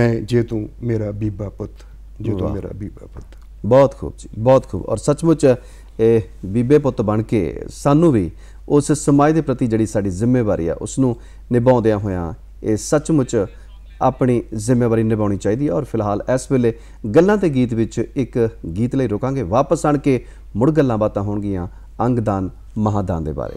ਮੈਂ ਜੇ ਤੂੰ ਮੇਰਾ ਬੀਬਾ ਪੁੱਤ ਜੇ ਤੂੰ ਮੇਰਾ ਬੀਬਾ ਪੁੱਤ ਬਹੁਤ ਖੂਬ ਜੀ ਬਹੁਤ ਖੂਬ ਔਰ ਸੱਚਮੁੱਚ ਇਹ ਬੀਬੇ ਪੁੱਤ ਬਣ ਕੇ ਸਾਨੂੰ ਵੀ ਉਸ ਸਮਾਜ ਦੇ ਪ੍ਰਤੀ ਜਿਹੜੀ ਸਾਡੀ ਜ਼ਿੰਮੇਵਾਰੀ ਆ ਉਸ ਨੂੰ ਨਿਭਾਉਂਦਿਆਂ ਹੋਇਆਂ ਇਹ ਸੱਚਮੁੱਚ ਆਪਣੀ ਜ਼ਿੰਮੇਵਾਰੀ ਨਿਭਾਉਣੀ ਚਾਹੀਦੀ ਹੈ ਔਰ ਫਿਲਹਾਲ ਇਸ ਵੇਲੇ ਗੱਲਾਂ ਤੇ ਗੀਤ ਵਿੱਚ ਇੱਕ ਗੀਤ ਲਈ ਰੁਕਾਂਗੇ ਵਾਪਸ ਆਣ ਕੇ ਮੁੜ ਗੱਲਾਂ ਬਾਤਾਂ ਹੋਣਗੀਆਂ ਅੰਗਦਾਨ ਮਹਾਦਾਨ ਦੇ ਬਾਰੇ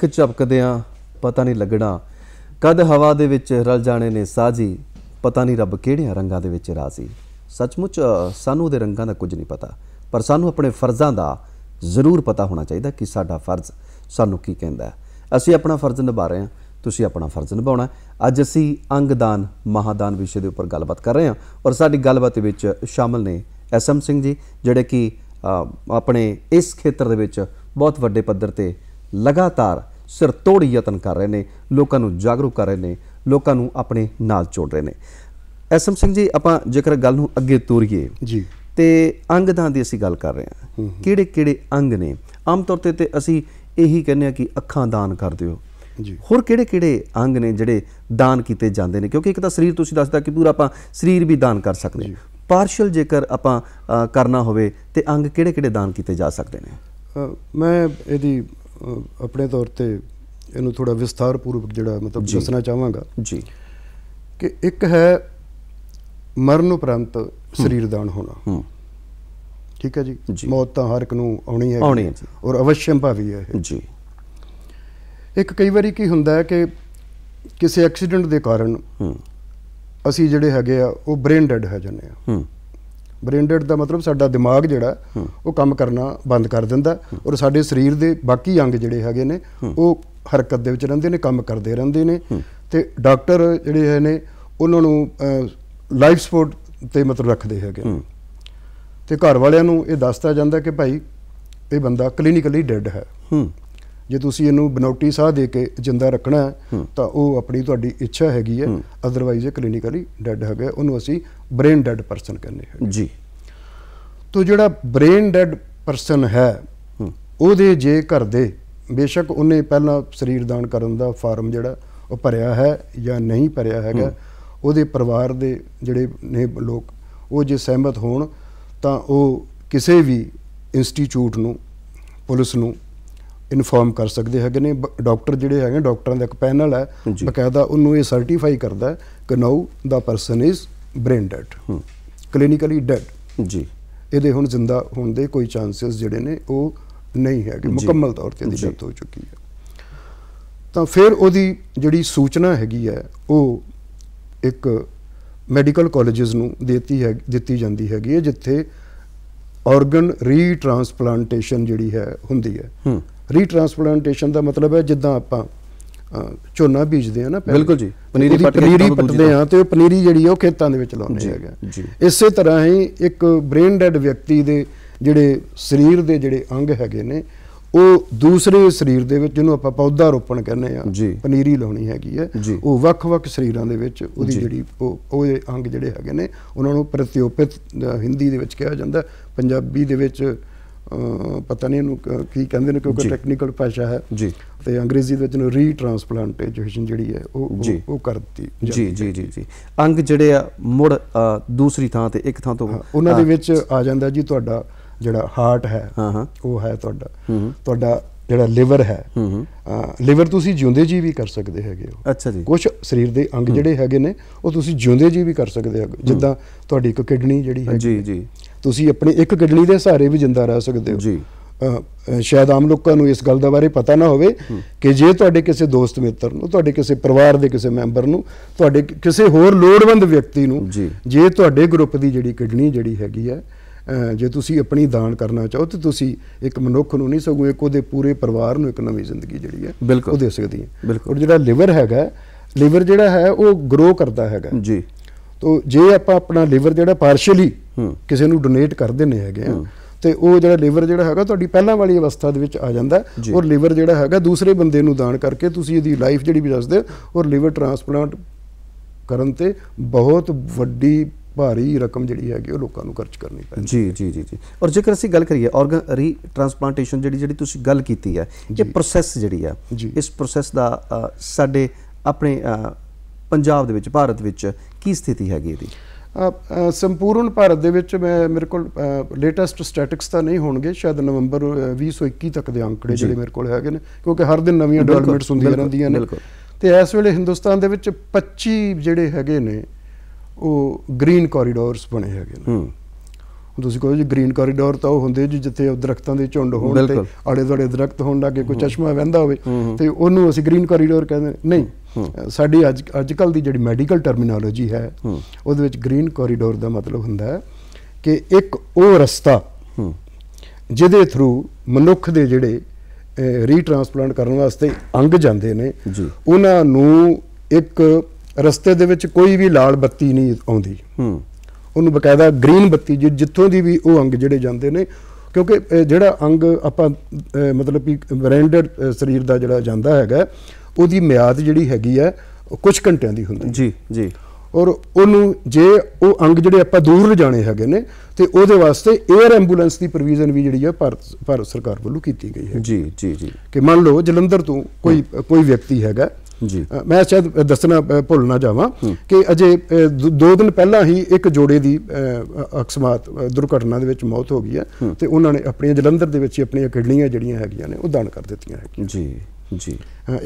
ਪਲਕ ਝਪਕਦਿਆਂ ਪਤਾ ਨਹੀਂ ਲੱਗਣਾ ਕਦ ਹਵਾ ਦੇ ਵਿੱਚ ਰਲ ਜਾਣੇ ਨੇ ਸਾਜੀ ਪਤਾ ਨਹੀਂ ਰੱਬ ਕਿਹੜਿਆਂ ਰੰਗਾਂ ਦੇ ਵਿੱਚ ਰਾਜ਼ੀ ਸੱਚਮੁੱਚ ਸਾਨੂੰ ਦੇ ਰੰਗਾਂ ਦਾ ਕੁਝ ਨਹੀਂ ਪਤਾ ਪਰ ਸਾਨੂੰ ਆਪਣੇ ਫਰਜ਼ਾਂ ਦਾ ਜ਼ਰੂਰ ਪਤਾ ਹੋਣਾ ਚਾਹੀਦਾ ਕਿ ਸਾਡਾ ਫਰਜ਼ ਸਾਨੂੰ ਕੀ ਕਹਿੰਦਾ ਅਸੀਂ ਆਪਣਾ ਫਰਜ਼ ਨਿਭਾ ਰਹੇ ਹਾਂ ਤੁਸੀਂ ਆਪਣਾ ਫਰਜ਼ ਨਿਭਾਉਣਾ ਅੱਜ ਅਸੀਂ ਅੰਗਦਾਨ ਮਹਾਦਾਨ ਵਿਸ਼ੇ ਦੇ ਉੱਪਰ ਗੱਲਬਾਤ ਕਰ ਰਹੇ ਹਾਂ ਔਰ ਸਾਡੀ ਗੱਲਬਾਤ ਵਿੱਚ ਸ਼ਾਮਲ ਨੇ ਐਸਐਮ ਸਿੰਘ ਜੀ ਜਿਹੜੇ ਕਿ ਆਪਣੇ ਇਸ ਖੇਤਰ ਦੇ ਵਿੱਚ ਬਹੁਤ ਵੱਡੇ ਪੱਧਰ ਤੇ ਲਗਾਤਾਰ ਸਿਰ ਤੋੜ ਯਤਨ ਕਰ ਰਹੇ ਨੇ ਲੋਕਾਂ ਨੂੰ ਜਾਗਰੂਕ ਕਰ ਰਹੇ ਨੇ ਲੋਕਾਂ ਨੂੰ ਆਪਣੇ ਨਾਲ ਜੋੜ ਰਹੇ ਨੇ ਐਸਮ ਸਿੰਘ ਜੀ ਆਪਾਂ ਜੇਕਰ ਗੱਲ ਨੂੰ ਅੱਗੇ ਤੋਰੀਏ ਜੀ ਤੇ ਅੰਗਦਾਨ ਦੀ ਅਸੀਂ ਗੱਲ ਕਰ ਰਹੇ ਹਾਂ ਕਿਹੜੇ ਕਿਹੜੇ ਅੰਗ ਨੇ ਆਮ ਤੌਰ ਤੇ ਤੇ ਅਸੀਂ ਇਹੀ ਕਹਿੰਦੇ ਆ ਕਿ ਅੱਖਾਂ ਦਾਨ ਕਰ ਦਿਓ ਜੀ ਹੋਰ ਕਿਹੜੇ ਕਿਹੜੇ ਅੰਗ ਨੇ ਜਿਹੜੇ ਦਾਨ ਕੀਤੇ ਜਾਂਦੇ ਨੇ ਕਿਉਂਕਿ ਇੱਕ ਤਾਂ ਸਰੀਰ ਤੁਸੀਂ ਦੱਸਦਾ ਕਿ ਪੂਰਾ ਆਪਾਂ ਸਰੀਰ ਵੀ ਦਾਨ ਕਰ ਸਕਦੇ ਹਾਂ ਪਾਰਸ਼ਲ ਜੇਕਰ ਆਪਾਂ ਕਰਨਾ ਹੋਵੇ ਤੇ ਅੰਗ ਕਿਹੜੇ ਕਿਹੜੇ ਦਾਨ ਕੀਤੇ ਜਾ ਸਕਦੇ ਨੇ ਮੈਂ ਇਹਦੀ ਆਪਣੇ ਤੌਰ ਤੇ ਇਹਨੂੰ ਥੋੜਾ ਵਿਸਥਾਰਪੂਰਵਕ ਜਿਹੜਾ ਮਤਲਬ ਦੱਸਣਾ ਚਾਹਾਂਗਾ ਜੀ ਕਿ ਇੱਕ ਹੈ ਮਰਨ ਉਪਰੰਤ ਸਰੀਰ ਦਾਨ ਹੋਣਾ ਠੀਕ ਹੈ ਜੀ ਮੌਤ ਤਾਂ ਹਰ ਇੱਕ ਨੂੰ ਆਉਣੀ ਹੈ ਆਉਣੀ ਹੈ ਔਰ ਅਵਸ਼ਯਮ ਭਾਵੀ ਹੈ ਜੀ ਇੱਕ ਕਈ ਵਾਰੀ ਕੀ ਹੁੰਦਾ ਹੈ ਕਿ ਕਿਸੇ ਐਕਸੀਡੈਂਟ ਦੇ ਕਾਰਨ ਅਸੀਂ ਜਿਹੜੇ ਹੈਗੇ ਆ ਉਹ ਬ੍ਰੇਨ ਡੈਡ ਹੋ ਜਾਂਦੇ ਆ ਬ੍ਰੇਨ ਡੈਡ ਦਾ ਮਤਲਬ ਸਾਡਾ ਦਿਮਾਗ ਜਿਹੜਾ ਉਹ ਕੰਮ ਕਰਨਾ ਬੰਦ ਕਰ ਦਿੰਦਾ ਔਰ ਸਾਡੇ ਸਰੀਰ ਦੇ ਬਾਕੀ ਅੰਗ ਜਿਹੜੇ ਹੈਗੇ ਨੇ ਉਹ ਹਰਕਤ ਦੇ ਵਿੱਚ ਰਹਿੰਦੇ ਨੇ ਕੰਮ ਕਰਦੇ ਰਹਿੰਦੇ ਨੇ ਤੇ ਡਾਕਟਰ ਜਿਹੜੇ ਹੈ ਨੇ ਉਹਨਾਂ ਨੂੰ ਲਾਈਫ ਸਪੋਰਟ ਤੇ ਮਤਲਬ ਰੱਖਦੇ ਹੈਗੇ ਤੇ ਘਰ ਵਾਲਿਆਂ ਨੂੰ ਇਹ ਦੱਸਤਾ ਜਾਂਦਾ ਕਿ ਭਾਈ ਇਹ ਬੰਦਾ ਕਲੀਨਿਕਲੀ ਡੈਡ ਹੈ ਜੇ ਤੁਸੀਂ ਇਹਨੂੰ ਬਨੌਟੀ ਸਾਹ ਦੇ ਕੇ ਜਿੰਦਾ ਰੱਖਣਾ ਤਾਂ ਉਹ ਆਪਣੀ ਤੁਹਾਡੀ ਇੱਛਾ ਹੈਗੀ ਹੈ ਅਦਰਵਾਈਜ਼ ਇਹ ਕਲੀਨਿਕਲੀ ਡੈਡ ਹੈਗਾ ਉਹਨੂੰ ਅਸੀਂ ਬ੍ਰੇਨ ਡੈਡ ਪਰਸਨ ਕਹਿੰਦੇ ਹੈ ਜੀ ਤੋਂ ਜਿਹੜਾ ਬ੍ਰੇਨ ਡੈਡ ਪਰਸਨ ਹੈ ਉਹਦੇ ਜੇ ਘਰ ਦੇ ਬੇਸ਼ੱਕ ਉਹਨੇ ਪਹਿਲਾਂ ਸਰੀਰ ਦਾਨ ਕਰਨ ਦਾ ਫਾਰਮ ਜਿਹੜਾ ਉਹ ਭਰਿਆ ਹੈ ਜਾਂ ਨਹੀਂ ਭਰਿਆ ਹੈਗਾ ਉਹਦੇ ਪਰਿਵਾਰ ਦੇ ਜਿਹੜੇ ਨੇ ਲੋਕ ਉਹ ਜੇ ਸਹਿਮਤ ਹੋਣ ਤਾਂ ਉਹ ਕਿਸੇ ਵੀ ਇੰਸਟੀਚਿਊਟ ਨੂੰ ਪੁਲਿਸ ਨੂੰ ਇਨਫਾਰਮ ਕਰ ਸਕਦੇ ਹੈਗੇ ਨੇ ਡਾਕਟਰ ਜਿਹੜੇ ਹੈਗੇ ਡਾਕਟਰਾਂ ਦਾ ਇੱਕ ਪੈਨਲ ਹੈ ਬਕਾਇਦਾ ਉਹਨੂੰ ਇਹ ਸਰਟੀਫਾਈ ਕਰਦਾ ਕਿ now the person is brain dead clinically dead ਜੀ ਇਹਦੇ ਹੁਣ ਜ਼ਿੰਦਾ ਹੋਣ ਦੇ ਕੋਈ ਚਾਂਸਸ ਜਿਹੜੇ ਨੇ ਉਹ ਨਹੀਂ ਹੈ ਕਿ ਮੁਕੰਮਲ ਤੌਰ ਤੇ ਇਹਦੀ ਡੈਥ ਹੋ ਚੁੱਕੀ ਹੈ ਤਾਂ ਫਿਰ ਉਹਦੀ ਜਿਹੜੀ ਸੂਚਨਾ ਹੈਗੀ ਹੈ ਉਹ ਇੱਕ ਮੈਡੀਕਲ ਕਾਲਜਸ ਨੂੰ ਦਿੱਤੀ ਹੈ ਦਿੱਤੀ ਜਾਂਦੀ ਹੈਗੀ ਹੈ ਜਿੱਥੇ ਆਰਗਨ ਰੀਟ੍ਰਾਂਸਪਲਾਂਟੇਸ਼ਨ ਜਿਹੜੀ ਹੈ ਹੁੰਦੀ ਹੈ ਰੀਟ੍ਰਾਂਸਪਲਾਂਟੇਸ਼ਨ ਦਾ ਮਤਲਬ ਹੈ ਜਿੱਦਾਂ ਆਪਾਂ ਝੋਨਾ ਬੀਜਦੇ ਆ ਨਾ ਬਿਲਕੁਲ ਜੀ ਪਨੀਰੀ ਪਨੀਰੀ ਪੱਟਦੇ ਆ ਤੇ ਉਹ ਪਨੀਰੀ ਜਿਹੜੀ ਆ ਉਹ ਖੇਤਾਂ ਦੇ ਵਿੱਚ ਲਾਉਂਦੇ ਹੈਗਾ ਇਸੇ ਤਰ੍ਹਾਂ ਹੀ ਇੱਕ ਬ੍ਰੇਨ ਡੈਡ ਵਿਅਕਤੀ ਦੇ ਜਿਹੜੇ ਸਰੀਰ ਦੇ ਜਿਹੜੇ ਅੰਗ ਹੈਗੇ ਨੇ ਉਹ ਦੂਸਰੇ ਸਰੀਰ ਦੇ ਵਿੱਚ ਜਿਹਨੂੰ ਆਪਾਂ ਪੌਦਾ ਰੋਪਣ ਕਹਿੰਦੇ ਆ ਪਨੀਰੀ ਲਾਉਣੀ ਹੈਗੀ ਹੈ ਉਹ ਵੱਖ-ਵੱਖ ਸਰੀਰਾਂ ਦੇ ਵਿੱਚ ਉਹਦੀ ਜਿਹੜੀ ਉਹ ਅੰਗ ਜਿਹੜੇ ਹੈਗੇ ਨੇ ਉਹਨਾਂ ਨੂੰ ਪ੍ਰਤੀਓਪਿਤ ਹਿੰਦੀ ਦੇ ਵਿੱਚ ਕਿਹਾ ਜਾਂਦਾ ਪੰਜਾਬੀ ਦੇ ਵਿੱਚ ਪਤਾ ਨਹੀਂ ਇਹਨੂੰ ਕੀ ਕਹਿੰਦੇ ਨੇ ਕਿਉਂਕਿ ਟੈਕਨੀਕਲ ਭਾਸ਼ਾ ਹੈ ਜੀ ਤੇ ਅੰਗਰੇਜ਼ੀ ਦੇ ਵਿੱਚ ਨੂੰ ਰੀਟ੍ਰਾਂਸਪਲਾਂਟੇਸ਼ਨ ਜਿਹੜੀ ਹੈ ਉਹ ਉਹ ਕਰ ਦਿੱਤੀ ਜੀ ਜੀ ਜੀ ਜੀ ਅੰਗ ਜਿਹੜੇ ਆ ਮੁੜ ਦੂਸਰੀ ਥਾਂ ਤੇ ਇੱਕ ਥਾਂ ਤੋਂ ਉਹਨਾਂ ਦੇ ਵਿੱਚ ਆ ਜਾਂਦਾ ਜੀ ਤੁਹਾਡਾ ਜਿਹੜਾ ਹਾਰਟ ਹੈ ਹਾਂ ਉਹ ਹੈ ਤੁਹਾਡਾ ਤੁਹਾਡਾ ਜਿਹੜਾ ਲਿਵਰ ਹੈ ਲਿਵਰ ਤੁਸੀਂ ਜਿਉਂਦੇ ਜੀ ਵੀ ਕਰ ਸਕਦੇ ਹੈਗੇ ਹੋ ਅੱਛਾ ਜੀ ਕੁਝ ਸਰੀਰ ਦੇ ਅੰਗ ਜਿਹੜੇ ਹੈਗੇ ਨੇ ਉਹ ਤੁਸੀਂ ਜਿਉਂਦੇ ਜੀ ਵੀ ਕਰ ਸਕਦੇ ਹੋ ਜਿੱਦਾਂ ਤੁਹਾਡੀ ਇੱਕ ਕਿਡਨੀ ਜਿਹੜੀ ਹੈ ਜੀ ਜੀ ਤੁਸੀਂ ਆਪਣੀ ਇੱਕ ਕਿਡਨੀ ਦੇ ਸਹਾਰੇ ਵੀ ਜਿੰਦਾ ਰਹਿ ਸਕਦੇ ਹੋ ਜੀ ਸ਼ਾਇਦ ਆਮ ਲੋਕਾਂ ਨੂੰ ਇਸ ਗੱਲ ਦਾ ਬਾਰੇ ਪਤਾ ਨਾ ਹੋਵੇ ਕਿ ਜੇ ਤੁਹਾਡੇ ਕਿਸੇ ਦੋਸਤ ਮਿੱਤਰ ਨੂੰ ਤੁਹਾਡੇ ਕਿਸੇ ਪਰਿਵਾਰ ਦੇ ਕਿਸੇ ਮੈਂਬਰ ਨੂੰ ਤੁਹਾਡੇ ਕਿਸੇ ਹੋਰ ਲੋੜਵੰਦ ਵਿਅਕਤੀ ਨੂੰ ਜੇ ਤੁਹਾਡੇ ਗਰੁੱਪ ਦੀ ਜਿਹੜੀ ਕਿਡਨੀ ਜਿਹੜੀ ਹੈਗੀ ਹੈ ਜੇ ਤੁਸੀਂ ਆਪਣੀ ਦਾਨ ਕਰਨਾ ਚਾਹੋ ਤੇ ਤੁਸੀਂ ਇੱਕ ਮਨੁੱਖ ਨੂੰ ਨਹੀਂ ਸਗੋਂ ਇੱਕ ਉਹਦੇ ਪੂਰੇ ਪਰਿਵਾਰ ਨੂੰ ਇੱਕ ਨਵੀਂ ਜ਼ਿੰਦਗੀ ਜਿਹੜੀ ਹੈ ਉਹ ਦੇ ਸਕਦੀ ਹੈ ਔਰ ਜਿਹੜਾ ਲਿਵਰ ਹੈਗਾ ਲਿਵਰ ਜਿਹੜਾ ਹੈ ਉਹ ਗਰੋ ਕਰਦਾ ਹੈਗਾ ਜੀ ਤੋ ਜੇ ਆਪਾਂ ਆਪਣਾ ਲੀਵਰ ਜਿਹੜਾ ਪਾਰਸ਼ਲੀ ਕਿਸੇ ਨੂੰ ਡੋਨੇਟ ਕਰ ਦਿੰਨੇ ਹੈਗੇ ਆ ਤੇ ਉਹ ਜਿਹੜਾ ਲੀਵਰ ਜਿਹੜਾ ਹੈਗਾ ਤੁਹਾਡੀ ਪਹਿਲਾਂ ਵਾਲੀ ਅਵਸਥਾ ਦੇ ਵਿੱਚ ਆ ਜਾਂਦਾ ਔਰ ਲੀਵਰ ਜਿਹੜਾ ਹੈਗਾ ਦੂਸਰੇ ਬੰਦੇ ਨੂੰ ਦਾਨ ਕਰਕੇ ਤੁਸੀਂ ਇਹਦੀ ਲਾਈਫ ਜਿਹੜੀ ਵੀ ਦੱਸਦੇ ਔਰ ਲੀਵਰ ਟ੍ਰਾਂਸਪਲਾਂਟ ਕਰਨ ਤੇ ਬਹੁਤ ਵੱਡੀ ਭਾਰੀ ਰਕਮ ਜਿਹੜੀ ਹੈਗੀ ਉਹ ਲੋਕਾਂ ਨੂੰ ਖਰਚ ਕਰਨੀ ਪੈਂਦੀ ਜੀ ਜੀ ਜੀ ਜੀ ਔਰ ਜੇਕਰ ਅਸੀਂ ਗੱਲ ਕਰੀਏ ਆਰਗਨ ਰੀ ਟ੍ਰਾਂਸਪਲਾਂਟੇਸ਼ਨ ਜਿਹੜੀ ਜਿਹੜੀ ਤੁਸੀਂ ਗੱਲ ਕੀਤੀ ਹੈ ਇਹ ਪ੍ਰੋਸੈਸ ਜਿਹੜੀ ਆ ਇਸ ਪ੍ਰੋਸੈਸ ਦਾ ਸਾਡੇ ਆਪਣੇ ਪੰਜਾਬ ਦੇ ਵਿੱਚ ਭਾਰਤ ਵਿੱਚ ਕੀ ਸਥਿਤੀ ਹੈਗੀ ਇਹਦੀ ਸੰਪੂਰਨ ਭਾਰਤ ਦੇ ਵਿੱਚ ਮੈਂ ਮੇਰੇ ਕੋਲ ਲੇਟੈਸਟ ਸਟੈਟਿਕਸ ਤਾਂ ਨਹੀਂ ਹੋਣਗੇ ਸ਼ਾਇਦ ਨਵੰਬਰ 2021 ਤੱਕ ਦੇ ਅੰਕੜੇ ਜਿਹੜੇ ਮੇਰੇ ਕੋਲ ਹੈਗੇ ਨੇ ਕਿਉਂਕਿ ਹਰ ਦਿਨ ਨਵੀਆਂ ਡਿਵੈਲਪਮੈਂਟਸ ਹੁੰਦੀਆਂ ਰਹਿੰਦੀਆਂ ਨੇ ਤੇ ਇਸ ਵੇਲੇ ਹਿੰਦੁਸਤਾਨ ਦੇ ਵਿੱਚ 25 ਜਿਹੜੇ ਹੈਗੇ ਨੇ ਉਹ ਗ੍ਰੀਨ ਕੋਰੀਡੋਰਸ ਬਣੇ ਹੈਗੇ ਨੇ ਹੂੰ ਤੁਸੀਂ ਕਹੋ ਜੀ ਗ੍ਰੀਨ ਕੋਰੀਡੋਰ ਤਾਂ ਉਹ ਹੁੰਦੇ ਜੀ ਜਿੱਥੇ ਦਰਖਤਾਂ ਦੇ ਝੁੰਡ ਹੋਣ ਤੇ ਆੜੇ-ਦੜੇ ਦਰਖਤ ਹੋਣ ਲੱਗੇ ਕੋਈ ਚਸ਼ਮਾ ਵਹਿੰਦਾ ਹੋਵੇ ਤੇ ਉਹਨੂੰ ਅਸੀਂ ਗ੍ਰੀਨ ਕੋਰੀਡੋਰ ਕਹਿੰਦੇ ਨਹੀਂ ਸਾਡੀ ਅੱਜ ਅੱਜ ਕੱਲ ਦੀ ਜਿਹੜੀ ਮੈਡੀਕਲ ਟਰਮੀਨੋਲੋਜੀ ਹੈ ਉਹਦੇ ਵਿੱਚ ਗ੍ਰੀਨ ਕੋਰੀਡੋਰ ਦਾ ਮਤਲਬ ਹੁੰਦਾ ਹੈ ਕਿ ਇੱਕ ਉਹ ਰਸਤਾ ਜਿਹਦੇ ਥਰੂ ਮਨੁੱਖ ਦੇ ਜਿਹੜੇ ਰੀਟ੍ਰਾਂਸਪਲਾਂਟ ਕਰਨ ਵਾਸਤੇ ਅੰਗ ਜਾਂਦੇ ਨੇ ਉਹਨਾਂ ਨੂੰ ਇੱਕ ਰਸਤੇ ਦੇ ਵਿੱਚ ਕੋਈ ਵੀ ਲਾਲ ਬੱਤੀ ਨਹੀਂ ਆਉਂਦੀ ਹੂੰ ਉਹਨੂੰ ਬਕਾਇਦਾ ਗ੍ਰੀਨ ਬੱਤੀ ਜਿੱਥੋਂ ਦੀ ਵੀ ਉਹ ਅੰਗ ਜਿਹੜੇ ਜਾਂਦੇ ਨੇ ਕਿਉਂਕਿ ਜਿਹੜਾ ਅੰਗ ਆਪਾਂ ਮਤਲਬ ਕਿ ਬ੍ਰਾਂਡਡ ਸਰੀਰ ਦਾ ਜਿਹੜਾ ਜਾਂਦਾ ਹੈਗਾ ਉਹਦੀ ਮਿਆਦ ਜਿਹੜੀ ਹੈਗੀ ਹੈ ਕੁਝ ਘੰਟਿਆਂ ਦੀ ਹੁੰਦੀ ਜੀ ਜੀ ਔਰ ਉਹਨੂੰ ਜੇ ਉਹ ਅੰਗ ਜਿਹੜੇ ਆਪਾਂ ਦੂਰ ਲਿਜਾਣੇ ਹੈਗੇ ਨੇ ਤੇ ਉਹਦੇ ਵਾਸਤੇ 에ਅਰ ਐਂਬੂਲੈਂਸ ਦੀ ਪ੍ਰੋਵੀਜ਼ਨ ਵੀ ਜਿਹੜੀ ਹੈ ਭਾਰਤ ਸਰਕਾਰ ਵੱਲੋਂ ਕੀਤੀ ਗਈ ਹੈ ਜੀ ਜੀ ਜੀ ਕਿ ਮੰਨ ਲਓ ਜਲੰਧਰ ਤੋਂ ਕੋਈ ਕੋਈ ਵਿਅਕਤੀ ਹੈਗਾ ਜੀ ਮੈਂ ਸ਼ਾਇਦ ਦੱਸਣਾ ਭੁੱਲ ਨਾ ਜਾਵਾਂ ਕਿ ਅਜੇ 2 ਦਿਨ ਪਹਿਲਾਂ ਹੀ ਇੱਕ ਜੋੜੇ ਦੀ ਅਕਸਮਾਤ ਦੁਰਘਟਨਾ ਦੇ ਵਿੱਚ ਮੌਤ ਹੋ ਗਈ ਹੈ ਤੇ ਉਹਨਾਂ ਨੇ ਆਪਣੀਆਂ ਜਲੰਧਰ ਦੇ ਵਿੱਚ ਆਪਣੀਆਂ ਕਿਡਨੀਆਂ ਜਿਹੜੀਆਂ ਹੈਗੀਆਂ ਨੇ ਉਹ ਦਾਨ ਕਰ ਦਿੱਤੀਆਂ ਹੈਗੀਆਂ ਜੀ ਜੀ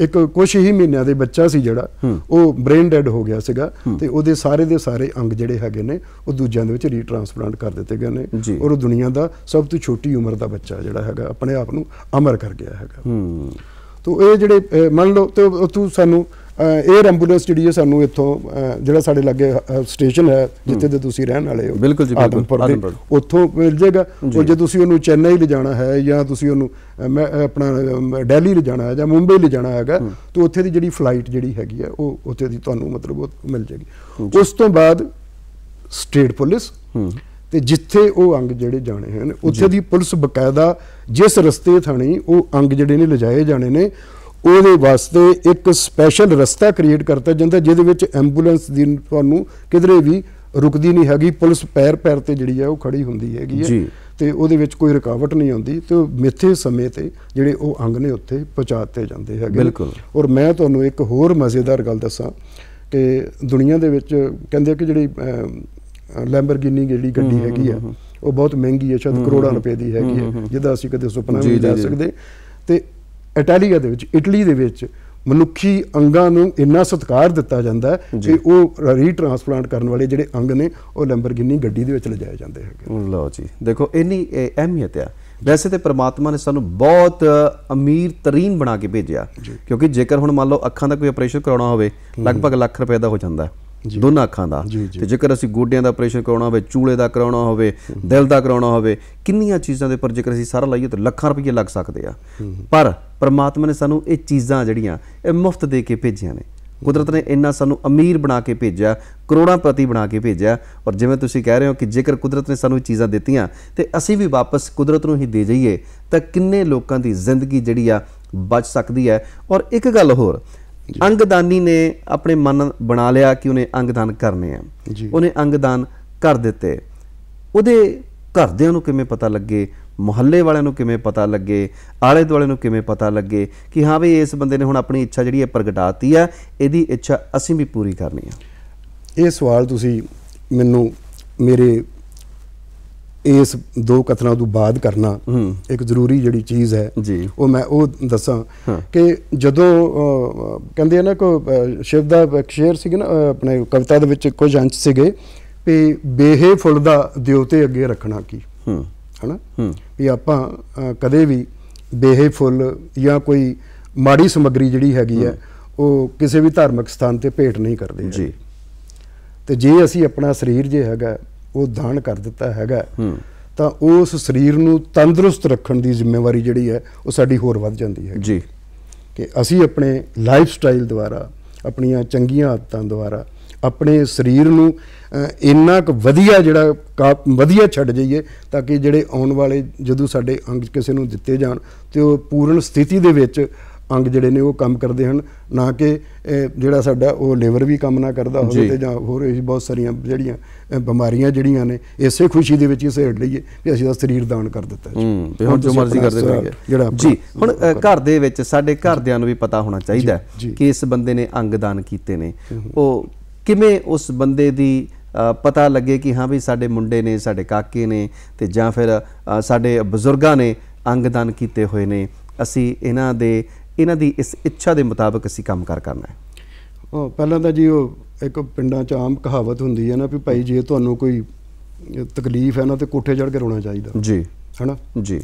ਇੱਕ ਕੁਝ ਹੀ ਮਹੀਨਿਆਂ ਦੇ ਬੱਚਾ ਸੀ ਜਿਹੜਾ ਉਹ ਬ੍ਰੇਨ ਡੈਡ ਹੋ ਗਿਆ ਸੀਗਾ ਤੇ ਉਹਦੇ ਸਾਰੇ ਦੇ ਸਾਰੇ ਅੰਗ ਜਿਹੜੇ ਹੈਗੇ ਨੇ ਉਹ ਦੂਜਿਆਂ ਦੇ ਵਿੱਚ ਰੀਟ੍ਰਾਂਸਪਲਾਂਟ ਕਰ ਦਿੱਤੇ ਗਏ ਨੇ ਔਰ ਉਹ ਦੁਨੀਆ ਦਾ ਸਭ ਤੋਂ ਛੋਟੀ ਉਮਰ ਦਾ ਬੱਚਾ ਜਿਹੜਾ ਹੈਗਾ ਆਪਣੇ ਆਪ ਨੂੰ ਅਮਰ ਕਰ ਗਿਆ ਹੈਗਾ ਹੂੰ ਤੋ ਇਹ ਜਿਹੜੇ ਮੰਨ ਲਓ ਤੇ ਤੂੰ ਸਾਨੂੰ ਏਅਰ ਐਂਬੂਲੈਂਸ ਜਿਹੜੀ ਹੈ ਸਾਨੂੰ ਇੱਥੋਂ ਜਿਹੜਾ ਸਾਡੇ ਲੱਗੇ ਸਟੇਸ਼ਨ ਹੈ ਜਿੱਥੇ ਤੇ ਤੁਸੀਂ ਰਹਿਣ ਵਾਲੇ ਹੋ ਬਿਲਕੁਲ ਜੀ ਬਿਲਕੁਲ ਉੱਥੋਂ ਮਿਲ ਜਾਏਗਾ ਉਹ ਜੇ ਤੁਸੀਂ ਉਹਨੂੰ ਚੇਨਈ ਲੈ ਜਾਣਾ ਹੈ ਜਾਂ ਤੁਸੀਂ ਉਹਨੂੰ ਆਪਣਾ ਦਿੱਲੀ ਲੈ ਜਾਣਾ ਹੈ ਜਾਂ ਮੁੰਬਈ ਲੈ ਜਾਣਾ ਹੈਗਾ ਤਾਂ ਉੱਥੇ ਦੀ ਜਿਹੜੀ ਫਲਾਈਟ ਜਿਹੜੀ ਹੈਗੀ ਹੈ ਉਹ ਉੱਥੇ ਦੀ ਤੁਹਾਨੂੰ ਮਤਲਬ ਉਹ ਮਿਲ ਜਾਏਗੀ ਉਸ ਤੋਂ ਬਾਅਦ ਸਟੇਟ ਪੁਲਿਸ ਤੇ ਜਿੱਥੇ ਉਹ ਅੰਗ ਜਿਹੜੇ ਜਾਣੇ ਹਨ ਉੱਥੇ ਦੀ ਪੁਲਿਸ ਬਕਾਇਦਾ ਜਿਸ ਰਸਤੇ ਥਾਣੀ ਉਹ ਅੰਗ ਜਿਹੜੇ ਨੇ ਲਿਜਾਏ ਜਾਣੇ ਨੇ ਉਹਦੇ ਵਾਸਤੇ ਇੱਕ ਸਪੈਸ਼ਲ ਰਸਤਾ ਕ੍ਰੀਏਟ ਕਰਤਾ ਜਾਂਦਾ ਜਿਹਦੇ ਵਿੱਚ ਐਂਬੂਲੈਂਸ ਦੀ ਤੁਹਾਨੂੰ ਕਿਧਰੇ ਵੀ ਰੁਕਦੀ ਨਹੀਂ ਹੈਗੀ ਪੁਲਿਸ ਪੈਰ ਪੈਰ ਤੇ ਜਿਹੜੀ ਹੈ ਉਹ ਖੜੀ ਹੁੰਦੀ ਹੈਗੀ ਹੈ ਤੇ ਉਹਦੇ ਵਿੱਚ ਕੋਈ ਰੁਕਾਵਟ ਨਹੀਂ ਆਉਂਦੀ ਤੇ ਮਿੱਥੇ ਸਮੇਂ ਤੇ ਜਿਹੜੇ ਉਹ ਅੰਗ ਨੇ ਉੱਥੇ ਪਹੁੰਚਾਤੇ ਜਾਂਦੇ ਹੈਗੇ ਬਿਲਕੁਲ ਔਰ ਮੈਂ ਤੁਹਾਨੂੰ ਇੱਕ ਹੋਰ ਮਜ਼ੇਦਾਰ ਗੱਲ ਦੱਸਾਂ ਕਿ ਦੁਨੀਆ ਦੇ ਵਿੱਚ ਕਹਿੰਦੇ ਕਿ ਜਿਹੜੀ ਲੈਂਬਰਗਿਨੀ ਜਿਹੜੀ ਗੱਡੀ ਹੈਗੀ ਆ ਉਹ ਬਹੁਤ ਮਹਿੰਗੀ ਹੈ ਸ਼ਾਇਦ ਕਰੋੜਾਂ ਰੁਪਏ ਦੀ ਹੈਗੀ ਹੈ ਜਿਹਦਾ ਅਸੀਂ ਕਦੇ ਸੁਪਨਾ ਵੀ ਨਹੀਂ ਦੇਖ ਸਕਦੇ ਤੇ ਇਟਾਲੀਆ ਦੇ ਵਿੱਚ ਇਟਲੀ ਦੇ ਵਿੱਚ ਮਨੁੱਖੀ ਅੰਗਾਂ ਨੂੰ ਇੰਨਾ ਸਤਿਕਾਰ ਦਿੱਤਾ ਜਾਂਦਾ ਹੈ ਕਿ ਉਹ ਰੀਟ੍ਰਾਂਸਪਲਾਂਟ ਕਰਨ ਵਾਲੇ ਜਿਹੜੇ ਅੰਗ ਨੇ ਉਹ ਲੈਂਬਰਗਿਨੀ ਗੱਡੀ ਦੇ ਵਿੱਚ ਲਿਜਾਏ ਜਾਂਦੇ ਹੈਗੇ ਲਓ ਜੀ ਦੇਖੋ ਇੰਨੀ ਅਹਿਮੀਅਤ ਆ ਵੈਸੇ ਤੇ ਪ੍ਰਮਾਤਮਾ ਨੇ ਸਾਨੂੰ ਬਹੁਤ ਅਮੀਰ ਤਰੀਨ ਬਣਾ ਕੇ ਭੇਜਿਆ ਕਿਉਂਕਿ ਜੇਕਰ ਹੁਣ ਮੰਨ ਲਓ ਅੱਖਾਂ ਦਾ ਕੋਈ ਆਪਰੇਸ਼ਨ ਕਰਾਉਣਾ ਹੋਵੇ ਲਗਭਗ ਲੱਖ ਰੁਪਏ ਦਾ ਹੋ ਜਾਂਦਾ ਹੈ ਦੋਨਾਂ ਅੱਖਾਂ ਦਾ ਤੇ ਜੇਕਰ ਅਸੀਂ ਗੋਡਿਆਂ ਦਾ ਆਪਰੇਸ਼ਨ ਕਰਾਉਣਾ ਹੋਵੇ ਚੂਲੇ ਦਾ ਕਰਾਉਣਾ ਹੋਵੇ ਦਿਲ ਦਾ ਕਰਾਉਣਾ ਹੋਵੇ ਕਿੰਨੀਆਂ ਚੀਜ਼ਾਂ ਦੇ ਪਰ ਜੇਕਰ ਅਸੀਂ ਸਾਰਾ ਲਾਈਏ ਤਾਂ ਲੱਖਾਂ ਰੁਪਏ ਲੱਗ ਸਕਦੇ ਆ ਪਰ ਪਰਮਾਤਮਾ ਨੇ ਸਾਨੂੰ ਇਹ ਚੀਜ਼ਾਂ ਜਿਹੜੀਆਂ ਇਹ ਮੁਫਤ ਦੇ ਕੇ ਭੇਜੀਆਂ ਨੇ ਕੁਦਰਤ ਨੇ ਇੰਨਾ ਸਾਨੂੰ ਅਮੀਰ ਬਣਾ ਕੇ ਭੇਜਿਆ ਕਰੋੜਾਂ ਪ੍ਰਤੀ ਬਣਾ ਕੇ ਭੇਜਿਆ ਔਰ ਜਿਵੇਂ ਤੁਸੀਂ ਕਹਿ ਰਹੇ ਹੋ ਕਿ ਜੇਕਰ ਕੁਦਰਤ ਨੇ ਸਾਨੂੰ ਚੀਜ਼ਾਂ ਦਿੱਤੀਆਂ ਤੇ ਅਸੀਂ ਵੀ ਵਾਪਸ ਕੁਦਰਤ ਨੂੰ ਹੀ ਦੇ ਜਾਈਏ ਤਾਂ ਕਿੰਨੇ ਲੋਕਾਂ ਦੀ ਜ਼ਿੰਦਗੀ ਜਿਹੜੀ ਆ ਬਚ ਸਕਦੀ ਹੈ ਔਰ ਇੱਕ ਗੱਲ ਹੋਰ ਅੰਗਦਾਨੀ ਨੇ ਆਪਣੇ ਮਨ ਬਣਾ ਲਿਆ ਕਿ ਉਹਨੇ ਅੰਗਦਾਨ ਕਰਨੇ ਆ ਉਹਨੇ ਅੰਗਦਾਨ ਕਰ ਦਿੱਤੇ ਉਹਦੇ ਘਰਦਿਆਂ ਨੂੰ ਕਿਵੇਂ ਪਤਾ ਲੱਗੇ ਮੁਹੱਲੇ ਵਾਲਿਆਂ ਨੂੰ ਕਿਵੇਂ ਪਤਾ ਲੱਗੇ ਆਲੇ ਦੁਆਲੇ ਨੂੰ ਕਿਵੇਂ ਪਤਾ ਲੱਗੇ ਕਿ ਹਾਂ ਵੀ ਇਸ ਬੰਦੇ ਨੇ ਹੁਣ ਆਪਣੀ ਇੱਛਾ ਜਿਹੜੀ ਹੈ ਪ੍ਰਗਟਾਤੀ ਆ ਇਹਦੀ ਇੱਛਾ ਅਸੀਂ ਵੀ ਪੂਰੀ ਕਰਨੀ ਆ ਇਹ ਸਵਾਲ ਤੁਸੀਂ ਮੈਨੂੰ ਮੇਰੇ ਇਸ ਦੋ ਕਥਨਾਂ ਤੋਂ ਬਾਅਦ ਕਰਨਾ ਇੱਕ ਜ਼ਰੂਰੀ ਜਿਹੜੀ ਚੀਜ਼ ਹੈ ਉਹ ਮੈਂ ਉਹ ਦੱਸਾਂ ਕਿ ਜਦੋਂ ਕਹਿੰਦੇ ਆ ਨਾ ਕੋ ਸ਼ਿਵ ਦਾ ਇੱਕ ਸ਼ੇਰ ਸੀ ਨਾ ਆਪਣੇ ਕਵਿਤਾ ਦੇ ਵਿੱਚ ਕੁਝ ਅੰਸ਼ ਸੀਗੇ ਵੀ ਬੇਹੇ ਫੁੱਲ ਦਾ ਦਿਉਤੇ ਅੱਗੇ ਰੱਖਣਾ ਕੀ ਹਨਾ ਵੀ ਆਪਾਂ ਕਦੇ ਵੀ ਬੇਹੇ ਫੁੱਲ ਜਾਂ ਕੋਈ ਮਾੜੀ ਸਮੱਗਰੀ ਜਿਹੜੀ ਹੈਗੀ ਹੈ ਉਹ ਕਿਸੇ ਵੀ ਧਾਰਮਿਕ ਸਥਾਨ ਤੇ ਭੇਟ ਨਹੀਂ ਕਰਦੇ ਜੀ ਤੇ ਜੇ ਅਸੀਂ ਆਪਣਾ ਸਰੀਰ ਜੇ ਹੈਗਾ ਉਹ ਦਾਨ ਕਰ ਦਿੱਤਾ ਹੈਗਾ ਤਾਂ ਉਸ ਸਰੀਰ ਨੂੰ ਤੰਦਰੁਸਤ ਰੱਖਣ ਦੀ ਜ਼ਿੰਮੇਵਾਰੀ ਜਿਹੜੀ ਹੈ ਉਹ ਸਾਡੀ ਹੋਰ ਵੱਧ ਜਾਂਦੀ ਹੈ ਜੀ ਕਿ ਅਸੀਂ ਆਪਣੇ ਲਾਈਫ ਸਟਾਈਲ ਦੁਆਰਾ ਆਪਣੀਆਂ ਚੰਗੀਆਂ ਆਦਤਾਂ ਦੁਆਰਾ ਆਪਣੇ ਸਰੀਰ ਨੂੰ ਇੰਨਾ ਕੁ ਵਧੀਆ ਜਿਹੜਾ ਵਧੀਆ ਛੱਡ ਜਾਈਏ ਤਾਂ ਕਿ ਜਿਹੜੇ ਆਉਣ ਵਾਲੇ ਜਦੋਂ ਸਾਡੇ ਅੰਗ ਕਿਸੇ ਨੂੰ ਦਿੱਤੇ ਜਾਣ ਤੇ ਉਹ ਪੂਰਨ ਸਥਿਤੀ ਦੇ ਵਿੱਚ ਅੰਗ ਜਿਹੜੇ ਨੇ ਉਹ ਕੰਮ ਕਰਦੇ ਹਨ ਨਾ ਕਿ ਜਿਹੜਾ ਸਾਡਾ ਉਹ ਲੀਵਰ ਵੀ ਕੰਮ ਨਾ ਕਰਦਾ ਹੋਵੇ ਤੇ ਜਾਂ ਹੋਰ ਇਹ ਬਹੁਤ ਸਾਰੀਆਂ ਜਿਹੜੀਆਂ ਬਿਮਾਰੀਆਂ ਜਿਹੜੀਆਂ ਨੇ ਇਸੇ ਖੁਸ਼ੀ ਦੇ ਵਿੱਚ ਹੀ ਸਹੇੜ ਲਈਏ ਕਿ ਅਸੀਂ ਦਾ ਸਰੀਰ ਦਾਨ ਕਰ ਦਿੱਤਾ ਜੀ ਤੇ ਹੁਣ ਜੋ ਮਰਜ਼ੀ ਕਰਦੇ ਕਰਾਂਗੇ ਜਿਹੜਾ ਜੀ ਹੁਣ ਘਰ ਦੇ ਵਿੱਚ ਸਾਡੇ ਘਰਦਿਆਂ ਨੂੰ ਵੀ ਪਤਾ ਹੋਣਾ ਚਾਹੀਦਾ ਕਿ ਇਸ ਬੰਦੇ ਨੇ ਅੰਗ ਦਾਨ ਕੀਤੇ ਨੇ ਉਹ ਕਿਵੇਂ ਉਸ ਬੰਦੇ ਦੀ ਪਤਾ ਲੱਗੇ ਕਿ ਹਾਂ ਵੀ ਸਾਡੇ ਮੁੰਡੇ ਨੇ ਸਾਡੇ ਕਾਕੇ ਨੇ ਤੇ ਜਾਂ ਫਿਰ ਸਾਡੇ ਬਜ਼ੁਰਗਾਂ ਨੇ ਅੰਗਦਾਨ ਕੀਤੇ ਹੋਏ ਨੇ ਅਸੀਂ ਇਹਨਾਂ ਦੇ ਇਹਨਾਂ ਦੀ ਇਸ ਇੱਛਾ ਦੇ ਮੁਤਾਬਕ ਅਸੀਂ ਕੰਮ ਕਰ ਕਰਨਾ ਹੈ ਉਹ ਪਹਿਲਾਂ ਤਾਂ ਜੀ ਉਹ ਇੱਕ ਪਿੰਡਾਂ 'ਚ ਆਮ ਕਹਾਵਤ ਹੁੰਦੀ ਹੈ ਨਾ ਵੀ ਭਾਈ ਜੇ ਤੁਹਾਨੂੰ ਕੋਈ ਤਕਲੀਫ ਹੈ ਨਾ ਤੇ ਕੋਠੇ ਚੜ ਕੇ ਰੋਣਾ ਚਾਹੀਦਾ ਜੀ ਹੈਨਾ ਜੀ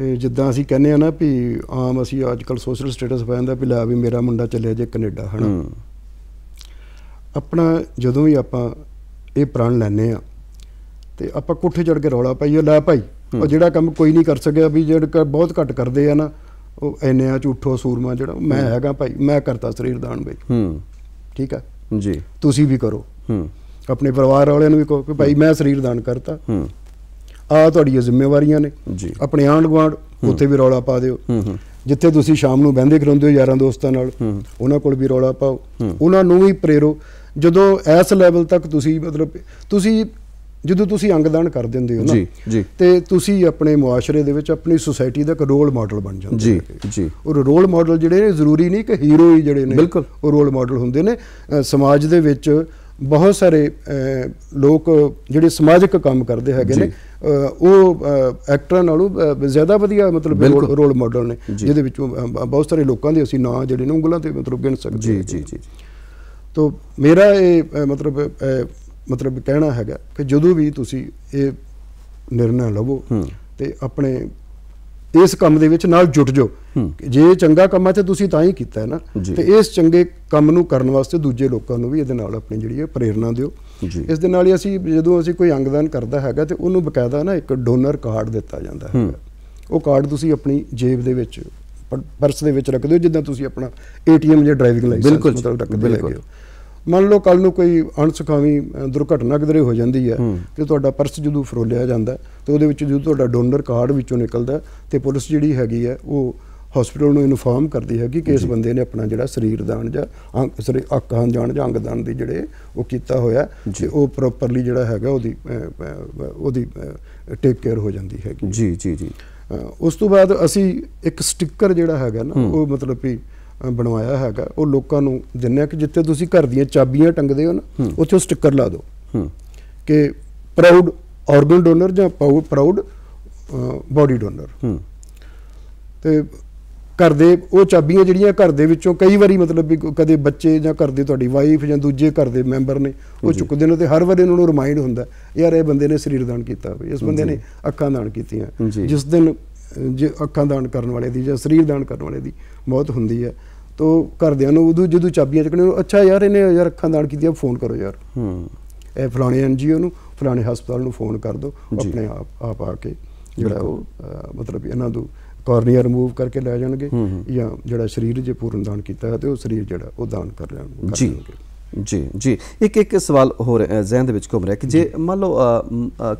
ਇਹ ਜਿੱਦਾਂ ਅਸੀਂ ਕਹਿੰਦੇ ਆ ਨਾ ਵੀ ਆਮ ਅਸੀਂ ਅੱਜ ਕੱਲ ਸੋਸ਼ਲ ਸਟੇਟਸ ਪਾ ਜਾਂਦਾ ਵੀ ਲੈ ਵੀ ਮੇਰਾ ਮੁੰਡਾ ਚੱਲਿਆ ਜੇ ਕੈਨੇਡਾ ਹਨਾ ਆਪਣਾ ਜਦੋਂ ਵੀ ਆਪਾਂ ਇਹ ਪ੍ਰਣ ਲੈਨੇ ਆ ਤੇ ਆਪਾਂ ਕੋਠੇ ਚੜ ਕੇ ਰੋਲਾ ਪਾਈਏ ਲੈ ਭਾਈ ਉਹ ਜਿਹੜਾ ਕੰਮ ਕੋਈ ਨਹੀਂ ਕਰ ਸਕਿਆ ਵੀ ਜਿਹੜਾ ਬਹੁਤ ਘੱਟ ਕਰਦੇ ਆ ਨਾ ਉਹ ਆ ਝੂਠੋ ਸੂਰਮਾ ਜਿਹੜਾ ਮੈਂ ਹੈਗਾ ਭਾਈ ਮੈਂ ਕਰਤਾ ਸਰੀਰ ਦਾਨ ਬਈ ਹੂੰ ਠੀਕ ਆ ਜੀ ਤੁਸੀਂ ਵੀ ਕਰੋ ਹੂੰ ਆਪਣੇ ਪਰਿਵਾਰ ਵਾਲਿਆਂ ਨੂੰ ਵੀ ਕਹੋ ਕਿ ਭਾਈ ਮੈਂ ਸਰੀਰ ਦਾਨ ਕਰਤਾ ਹੂੰ ਆ ਤੁਹਾਡੀਆਂ ਜ਼ਿੰਮੇਵਾਰੀਆਂ ਨੇ ਜੀ ਆਪਣੇ ਆਂਢ ਗਵਾਂਡ ਉੱਥੇ ਵੀ ਰੌਲਾ ਪਾ ਦਿਓ ਹੂੰ ਹੂੰ ਜਿੱਥੇ ਤੁਸੀਂ ਸ਼ਾਮ ਨੂੰ ਬਹਿੰਦੇ ਖਲੋਂਦੇ ਹੋ ਯਾਰਾਂ ਦੋਸਤਾਂ ਨਾਲ ਉਹਨਾਂ ਕੋਲ ਵੀ ਰੌਲਾ ਪਾਓ ਉਹਨਾਂ ਨੂੰ ਵੀ ਪ੍ਰੇਰੋ ਜਦੋਂ ਇਸ ਲੈਵਲ ਤੱਕ ਤੁਸੀਂ ਮਤਲਬ ਤੁਸੀਂ ਜਦੋਂ ਤੁਸੀਂ ਅੰਗਦਾਨ ਕਰ ਦਿੰਦੇ ਹੋ ਨਾ ਜੀ ਜੀ ਤੇ ਤੁਸੀਂ ਆਪਣੇ ਮੁਆਸ਼ਰੇ ਦੇ ਵਿੱਚ ਆਪਣੀ ਸੋਸਾਇਟੀ ਦਾ ਇੱਕ ਰੋਲ ਮਾਡਲ ਬਣ ਜਾਂਦੇ ਜੀ ਜੀ ਉਹ ਰੋਲ ਮਾਡਲ ਜਿਹੜੇ ਨੇ ਜ਼ਰੂਰੀ ਨਹੀਂ ਕਿ ਹੀਰੋ ਹੀ ਜਿਹੜੇ ਨੇ ਉਹ ਰੋਲ ਮਾਡਲ ਹੁੰਦੇ ਨੇ ਸਮਾਜ ਦੇ ਵਿੱਚ ਬਹੁਤ ਸਾਰੇ ਲੋਕ ਜਿਹੜੇ ਸਮਾਜਿਕ ਕੰਮ ਕਰਦੇ ਹੈਗੇ ਨੇ ਉਹ ਐਕਟਰਾਂ ਨਾਲੋਂ ਜ਼ਿਆਦਾ ਵਧੀਆ ਮਤਲਬ ਰੋਲ ਮਾਡਲ ਨੇ ਜਿਹਦੇ ਵਿੱਚ ਬਹੁਤ ਸਾਰੇ ਲੋਕਾਂ ਦੇ ਅਸੀਂ ਨਾਂ ਜਿਹੜੇ ਨੇ ਉਂਗਲਾਂ ਤੇ ਮਤਲਬ ਗਿਣ ਸਕਦੇ ਜੀ ਜੀ ਜੀ ਤੋਂ ਮੇਰਾ ਇਹ ਮਤਲਬ ਮਤਲਬ ਕਹਿਣਾ ਹੈਗਾ ਕਿ ਜਦੋਂ ਵੀ ਤੁਸੀਂ ਇਹ ਨਿਰਣਾ ਲਵੋ ਤੇ ਆਪਣੇ ਇਸ ਕੰਮ ਦੇ ਵਿੱਚ ਨਾਲ ਜੁਟ ਜਾਓ ਜੇ ਚੰਗਾ ਕੰਮ ਹੈ ਤੇ ਤੁਸੀਂ ਤਾਂ ਹੀ ਕੀਤਾ ਹੈ ਨਾ ਤੇ ਇਸ ਚੰਗੇ ਕੰਮ ਨੂੰ ਕਰਨ ਵਾਸਤੇ ਦੂਜੇ ਲੋਕਾਂ ਨੂੰ ਵੀ ਇਹਦੇ ਨਾਲ ਆਪਣੀ ਜਿਹੜੀ ਹੈ ਪ੍ਰੇਰਣਾ ਦਿਓ ਇਸ ਦੇ ਨਾਲ ਹੀ ਅਸੀਂ ਜਦੋਂ ਅਸੀਂ ਕੋਈ ਅੰਗਦਾਨ ਕਰਦਾ ਹੈਗਾ ਤੇ ਉਹਨੂੰ ਬਕਾਇਦਾ ਨਾ ਇੱਕ ਡੋਨਰ ਕਾਰਡ ਦਿੱਤਾ ਜਾਂਦਾ ਹੈ ਉਹ ਕਾਰਡ ਤੁਸੀਂ ਆਪਣੀ ਜੇਬ ਦੇ ਵਿੱਚ ਪਰਸ ਦੇ ਵਿੱਚ ਰੱਖਦੇ ਹੋ ਜਿੱਦਾਂ ਤੁਸੀਂ ਆਪਣਾ ਏਟੀਐਮ ਜਾਂ ਡਰਾਈਵਿੰਗ ਲਾਇਸੈਂਸ ਮਤਲਬ ਰੱਖਦੇ ਹੋ ਮੰਨ ਲਓ ਕੱਲ ਨੂੰ ਕੋਈ ਅਣਸੁਖਾਵੀ ਦੁਰਘਟਨਾ ਕਿਦਰੇ ਹੋ ਜਾਂਦੀ ਹੈ ਤੇ ਤੁਹਾਡਾ ਪਰਸ ਜਦੋਂ ਫਰੋਲਿਆ ਜਾਂਦਾ ਤੇ ਉਹਦੇ ਵਿੱਚ ਜਦੋਂ ਤੁਹਾਡਾ ਡੋਨਰ ਕਾਰਡ ਵਿੱਚੋਂ ਨਿਕਲਦਾ ਤੇ ਪੁਲਿਸ ਜਿਹੜੀ ਹੈਗੀ ਹੈ ਉਹ ਹਸਪੀਟਲ ਨੂੰ ਇਨਫਾਰਮ ਕਰਦੀ ਹੈ ਕਿ ਕਿਸ ਬੰਦੇ ਨੇ ਆਪਣਾ ਜਿਹੜਾ ਸਰੀਰ ਦਾਨ ਜਾਂ ਸਰੀ ਅੱਖਾਂ ਜਾਣ ਜਾਂ ਅੰਗ ਦਾਨ ਦੀ ਜਿਹੜੇ ਉਹ ਕੀਤਾ ਹੋਇਆ ਤੇ ਉਹ ਪ੍ਰੋਪਰਲੀ ਜਿਹੜਾ ਹੈਗਾ ਉਹਦੀ ਉਹਦੀ ਟੇਕ ਕੇਅਰ ਹੋ ਜਾਂਦੀ ਹੈ ਜੀ ਜੀ ਜੀ ਉਸ ਤੋਂ ਬਾਅਦ ਅਸੀਂ ਇੱਕ ਸਟicker ਜਿਹੜਾ ਹੈਗਾ ਨਾ ਉਹ ਮਤਲਬ ਵੀ ਬਣਵਾਇਆ ਹੈਗਾ ਉਹ ਲੋਕਾਂ ਨੂੰ ਜਿੰਨੇ ਕਿ ਜਿੱਥੇ ਤੁਸੀਂ ਘਰ ਦੀਆਂ ਚਾਬੀਆਂ ਟੰਗਦੇ ਹੋ ਨਾ ਉੱਥੇ ਉਹ ਸਟicker ਲਾ ਦਿਓ ਕਿ ਪ੍ਰਾਊਡ ਆਰਗਨ ਡੋਨਰ ਜਾਂ ਪ੍ਰਾਊਡ ਬਾਡੀ ਡੋਨਰ ਤੇ ਘਰ ਦੇ ਉਹ ਚਾਬੀਆਂ ਜਿਹੜੀਆਂ ਘਰ ਦੇ ਵਿੱਚੋਂ ਕਈ ਵਾਰੀ ਮਤਲਬ ਵੀ ਕਦੇ ਬੱਚੇ ਜਾਂ ਘਰ ਦੇ ਤੁਹਾਡੀ ਵਾਈਫ ਜਾਂ ਦੂਜੇ ਘਰ ਦੇ ਮੈਂਬਰ ਨੇ ਉਹ ਚੁੱਕਦੇ ਨੇ ਤੇ ਹਰ ਵਾਰ ਇਹਨਾਂ ਨੂੰ ਰਿਮਾਈਂਡ ਹੁੰਦਾ ਯਾਰ ਇਹ ਬੰਦੇ ਨੇ ਸਰੀਰ ਦਾਨ ਕੀਤਾ ਇਸ ਬੰਦੇ ਨੇ ਅੱਖਾਂ ਦਾਨ ਕੀਤੀਆਂ ਜਿਸ ਦਿਨ ਜੇ ਅੱਖਾਂ ਦਾਨ ਕਰਨ ਵਾਲੇ ਦੀ ਜਾਂ ਸਰੀਰ ਦਾਨ ਕਰਨ ਵਾਲੇ ਦੀ ਮੌਤ ਹੁੰਦੀ ਹੈ ਤੋ ਘਰਦਿਆਂ ਨੂੰ ਉਦੋਂ ਜਦੋਂ ਚਾਬੀਆਂ ਚੱਕਣੇ ਨੂੰ ਅੱਛਾ ਯਾਰ ਇਹਨੇ ਯਾਰ ਅੱਖਾਂ ਦਾਣ ਕੀਤੀ ਆ ਫੋਨ ਕਰੋ ਯਾਰ ਹੂੰ ਇਹ ਫਲਾਣੇ ਐਨਜੀਓ ਨੂੰ ਫਲਾਣੇ ਹਸਪਤਾਲ ਨੂੰ ਫੋਨ ਕਰ ਦਿਓ ਆਪਣੇ ਆਪ ਆਪ ਆ ਕੇ ਜਿਹੜਾ ਉਹ ਮਤਲਬ ਇਹਨਾਂ ਨੂੰ ਕਾਰਨੀਆ ਰਿਮੂਵ ਕਰਕੇ ਲੈ ਜਾਣਗੇ ਜਾਂ ਜਿਹੜਾ ਸਰੀਰ ਜੇ ਪੂਰਨ ਦਾਨ ਕੀਤਾ ਹੈ ਤੇ ਉਹ ਸਰੀਰ ਜਿਹੜਾ ਉਹ ਦਾਨ ਕਰ ਲੈਣਗੇ ਜੀ ਜੀ ਜੀ ਇੱਕ ਇੱਕ ਸਵਾਲ ਹੋ ਰਿਹਾ ਜ਼ਿਹਨ ਦੇ ਵਿੱਚ ਘੁੰਮ ਰਿਹਾ ਕਿ ਜੇ ਮੰਨ ਲਓ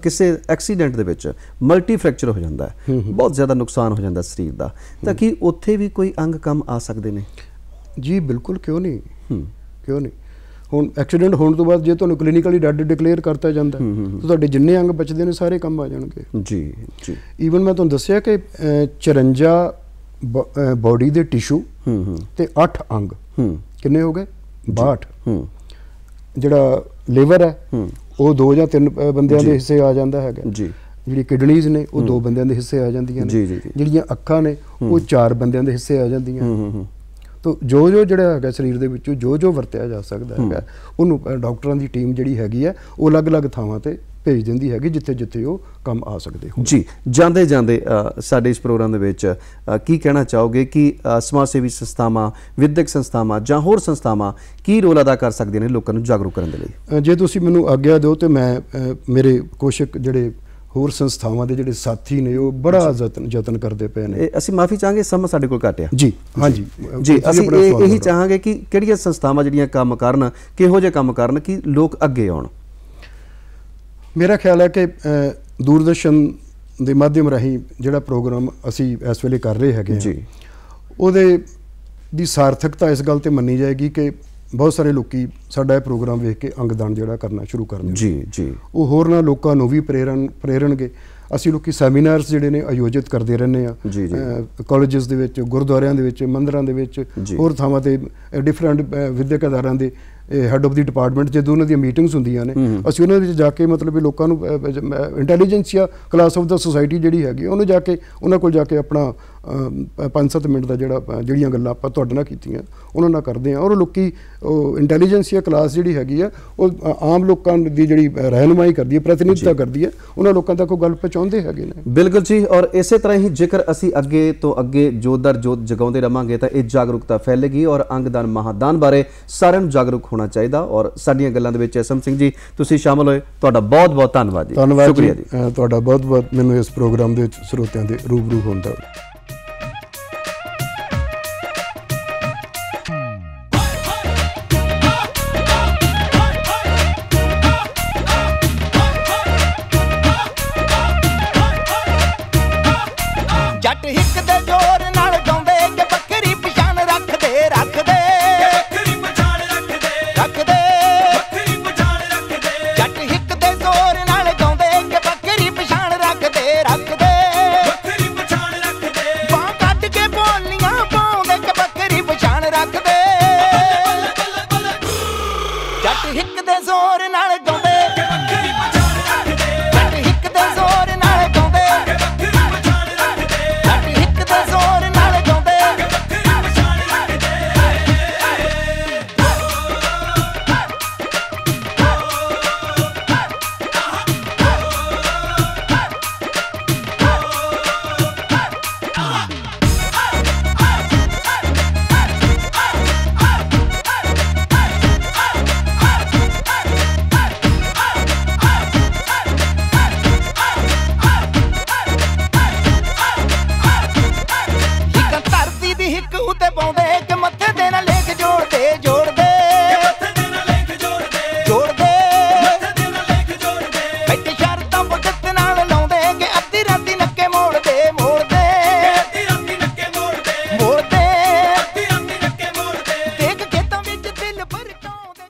ਕਿਸੇ ਐਕਸੀਡੈਂਟ ਦੇ ਵਿੱਚ ਮਲਟੀ ਫ੍ਰੈਕਚਰ ਹੋ ਜਾਂਦਾ ਹੈ ਬਹੁਤ ਜ਼ਿਆਦਾ ਨੁਕਸਾਨ ਹੋ ਜਾਂਦਾ ਸਰੀਰ ਦਾ ਤਾਂ ਕੀ ਉੱਥੇ ਵੀ ਕੋਈ ਅੰਗ ਕੰਮ ਆ ਸਕਦੇ ਨੇ ਜੀ ਬਿਲਕੁਲ ਕਿਉਂ ਨਹੀਂ ਕਿਉਂ ਨਹੀਂ ਹੁਣ ਐਕਸੀਡੈਂਟ ਹੋਣ ਤੋਂ ਬਾਅਦ ਜੇ ਤੁਹਾਨੂੰ ਕਲੀਨਿਕਲੀ ਡੈਡ ਡਿਕਲੇਅਰ ਕਰਤਾ ਜਾਂਦਾ ਤਾਂ ਤੁਹਾਡੇ ਜਿੰਨੇ ਅੰਗ ਬਚਦੇ ਨੇ ਸਾਰੇ ਕੰਮ ਆ ਜਾਣਗੇ ਜੀ ਜੀ ਈਵਨ ਮੈਂ ਤੁਹਾਨੂੰ ਦੱਸਿਆ ਕਿ 54 ਬਾਡੀ ਦੇ ਟਿਸ਼ੂ ਤੇ 8 ਅੰਗ ਕਿੰਨੇ ਹੋ ਗਏ 62 ਜਿਹੜਾ ਲੀਵਰ ਹੈ ਉਹ ਦੋ ਜਾਂ ਤਿੰਨ ਬੰਦਿਆਂ ਦੇ ਹਿੱਸੇ ਆ ਜਾਂਦਾ ਹੈਗਾ ਜੀ ਜਿਹੜੀ ਕਿਡਨੀਜ਼ ਨੇ ਉਹ ਦੋ ਬੰਦਿਆਂ ਦੇ ਹਿੱਸੇ ਆ ਜਾਂਦੀਆਂ ਨੇ ਜਿਹੜੀਆਂ ਅੱਖਾਂ ਨੇ ਉਹ ਚਾਰ ਬੰਦਿਆਂ ਦੇ ਹਿੱਸੇ ਆ ਜਾਂਦੀਆਂ ਹੂੰ ਹੂੰ ਤੋਂ ਜੋ ਜੋ ਜਿਹੜਾ ਹੈਗਾ ਸਰੀਰ ਦੇ ਵਿੱਚੋਂ ਜੋ ਜੋ ਵਰਤਿਆ ਜਾ ਸਕਦਾ ਹੈਗਾ ਉਹਨੂੰ ਡਾਕਟਰਾਂ ਦੀ ਟੀਮ ਜਿਹੜੀ ਹੈਗੀ ਹੈ ਉਹ ਅਲੱਗ-ਅਲੱਗ ਥਾਵਾਂ ਤੇ ਭੇਜ ਦਿੰਦੀ ਹੈਗੀ ਜਿੱਥੇ ਜਿੱਥੇ ਉਹ ਕੰਮ ਆ ਸਕਦੇ ਹੋ ਜੀ ਜਾਂਦੇ ਜਾਂਦੇ ਸਾਡੇ ਇਸ ਪ੍ਰੋਗਰਾਮ ਦੇ ਵਿੱਚ ਕੀ ਕਹਿਣਾ ਚਾਹੋਗੇ ਕਿ ਸਮਾਜ ਸੇਵੀ ਸੰਸਥਾਵਾਂ ਵਿਦਿਅਕ ਸੰਸਥਾਵਾਂ ਜਾਂ ਹੋਰ ਸੰਸਥਾਵਾਂ ਕੀ ਰੋਲ ਅਦਾ ਕਰ ਸਕਦੀਆਂ ਨੇ ਲੋਕਾਂ ਨੂੰ ਜਾਗਰੂਕ ਕਰਨ ਦੇ ਲਈ ਜੇ ਤੁਸੀਂ ਮੈਨੂੰ ਆਗਿਆ ਦਿਓ ਤੇ ਮੈਂ ਮੇਰੇ ਕੋਸ਼ਿਕ ਜਿਹੜੇ ਹੋਰ ਸੰਸਥਾਵਾਂ ਦੇ ਜਿਹੜੇ ਸਾਥੀ ਨੇ ਉਹ ਬੜਾ ਯਤਨ ਯਤਨ ਕਰਦੇ ਪਏ ਨੇ ਅਸੀਂ ਮਾਫੀ ਚਾਹਾਂਗੇ ਸਮਾਂ ਸਾਡੇ ਕੋਲ ਘਟਿਆ ਜੀ ਹਾਂਜੀ ਜੀ ਅਸੀਂ ਇਹ ਇਹੀ ਚਾਹਾਂਗੇ ਕਿ ਕਿਹੜੀਆਂ ਸੰਸਥਾਵਾਂ ਜਿਹੜੀਆਂ ਕੰਮ ਕਰਨ ਕਿਹੋ ਜਿਹੇ ਕੰਮ ਕਰਨ ਕਿ ਲੋਕ ਅੱਗੇ ਆਉਣ ਮੇਰਾ ਖਿਆਲ ਹੈ ਕਿ ਦੂਰਦਰਸ਼ਨ ਦੇ ਮਾਧਿਅਮ ਰਾਹੀਂ ਜਿਹੜਾ ਪ੍ਰੋਗਰਾਮ ਅਸੀਂ ਇਸ ਵੇਲੇ ਕਰ ਰਹੇ ਹੈਗੇ ਜੀ ਉਹਦੇ ਦੀ ਸਾਰਥਕਤਾ ਇਸ ਗੱਲ ਤੇ ਮੰਨੀ ਜਾਏਗੀ ਕਿ ਬਹੁਤ ਸਾਰੇ ਲੋਕੀ ਸਾਡਾ ਇਹ ਪ੍ਰੋਗਰਾਮ ਵੇਖ ਕੇ ਅੰਗਦਾਨ ਜਿਹੜਾ ਕਰਨਾ ਸ਼ੁਰੂ ਕਰਦੇ ਜੀ ਜੀ ਉਹ ਹੋਰ ਨਾਲ ਲੋਕਾਂ ਨੂੰ ਵੀ ਪ੍ਰੇਰਣ ਪ੍ਰੇਰਣਗੇ ਅਸੀਂ ਲੋਕੀ ਸੈਮੀਨਾਰਸ ਜਿਹੜੇ ਨੇ ਆਯੋਜਿਤ ਕਰਦੇ ਰਹਿੰਦੇ ਆ ਕਾਲਜਸ ਦੇ ਵਿੱਚ ਗੁਰਦੁਆਰਿਆਂ ਦੇ ਵਿੱਚ ਮੰਦਰਾਂ ਦੇ ਵਿੱਚ ਹੋਰ ਥਾਵਾਂ ਤੇ ਡਿਫਰੈਂਟ ਵਿਦਿਅਕ ਅਦਾਰਿਆਂ ਦੇ ਹੈਡ ਆਫ ਦੀ ਡਿਪਾਰਟਮੈਂਟ ਜਦੋਂ ਉਹਨਾਂ ਦੀਆਂ ਮੀਟਿੰਗਸ ਹੁੰਦੀਆਂ ਨੇ ਅਸੀਂ ਉਹਨਾਂ ਵਿੱਚ ਜਾ ਕੇ ਮਤਲਬ ਇਹ ਲੋਕਾਂ ਨੂੰ ਇੰਟੈਲੀਜੈਂਸ ਜਾਂ ਕਲਾਸ ਆਫ ਦਾ ਸੋਸਾਇਟੀ ਜਿਹੜੀ ਹੈਗੀ ਉਹਨੂੰ ਜਾ ਕੇ ਉਹਨਾਂ ਕੋਲ ਜਾ ਕੇ ਆਪਣਾ 5-7 ਮਿੰਟ ਦਾ ਜਿਹੜਾ ਜਿਹੜੀਆਂ ਗੱਲਾਂ ਆਪਾਂ ਤੁਹਾਡੇ ਨਾਲ ਕੀਤੀਆਂ ਉਹਨਾਂ ਨਾਲ ਕਰਦੇ ਆ ਔਰ ਲੋਕੀ ਇੰਟੈਲੀਜੈਂਸੀ ਆ ਕਲਾਸ ਜਿਹੜੀ ਹੈਗੀ ਆ ਉਹ ਆਮ ਲੋਕਾਂ ਦੀ ਜਿਹੜੀ ਰਹਿਨਮਾਈ ਕਰਦੀ ਹੈ ਪ੍ਰਤੀਨਿਧਤਾ ਕਰਦੀ ਹੈ ਉਹਨਾਂ ਲੋਕਾਂ ਤੱਕ ਉਹ ਗੱਲ ਪਹੁੰਚਾਉਂਦੇ ਹੈਗੇ ਨੇ ਬਿਲਕੁਲ ਜੀ ਔਰ ਇਸੇ ਤਰ੍ਹਾਂ ਹੀ ਜੇਕਰ ਅਸੀਂ ਅੱਗੇ ਤੋਂ ਅੱਗੇ ਜੋਦਰ ਜੋਤ ਜਗਾਉਂਦੇ ਰਵਾਂਗੇ ਤਾਂ ਇਹ ਜਾਗਰੂਕਤਾ ਫੈਲੇਗੀ ਔਰ ਅੰਗਦਾਨ ਮਹਾਦਾਨ ਬਾਰੇ ਸਾਰਿਆਂ ਨੂੰ ਜਾਗਰੂਕ ਹੋਣਾ ਚਾਹੀਦਾ ਔਰ ਸਾਡੀਆਂ ਗੱਲਾਂ ਦੇ ਵਿੱਚ ਐਸਮ ਸਿੰਘ ਜੀ ਤੁਸੀਂ ਸ਼ਾਮਲ ਹੋਏ ਤੁਹਾਡਾ ਬਹੁਤ ਬਹੁਤ ਧੰਨਵਾਦ ਜੀ ਸ਼ੁਕਰੀਆ ਜੀ ਤੁਹਾਡਾ ਬਹੁਤ ਬਹੁਤ ਮੈਨੂੰ ਇਸ ਪ੍ਰੋਗਰਾਮ ਦੇ ਵਿੱਚ ਸਰੋਤਿਆਂ ਦੇ ਰੂਬਰੂ ਹੋਣ ਦਾ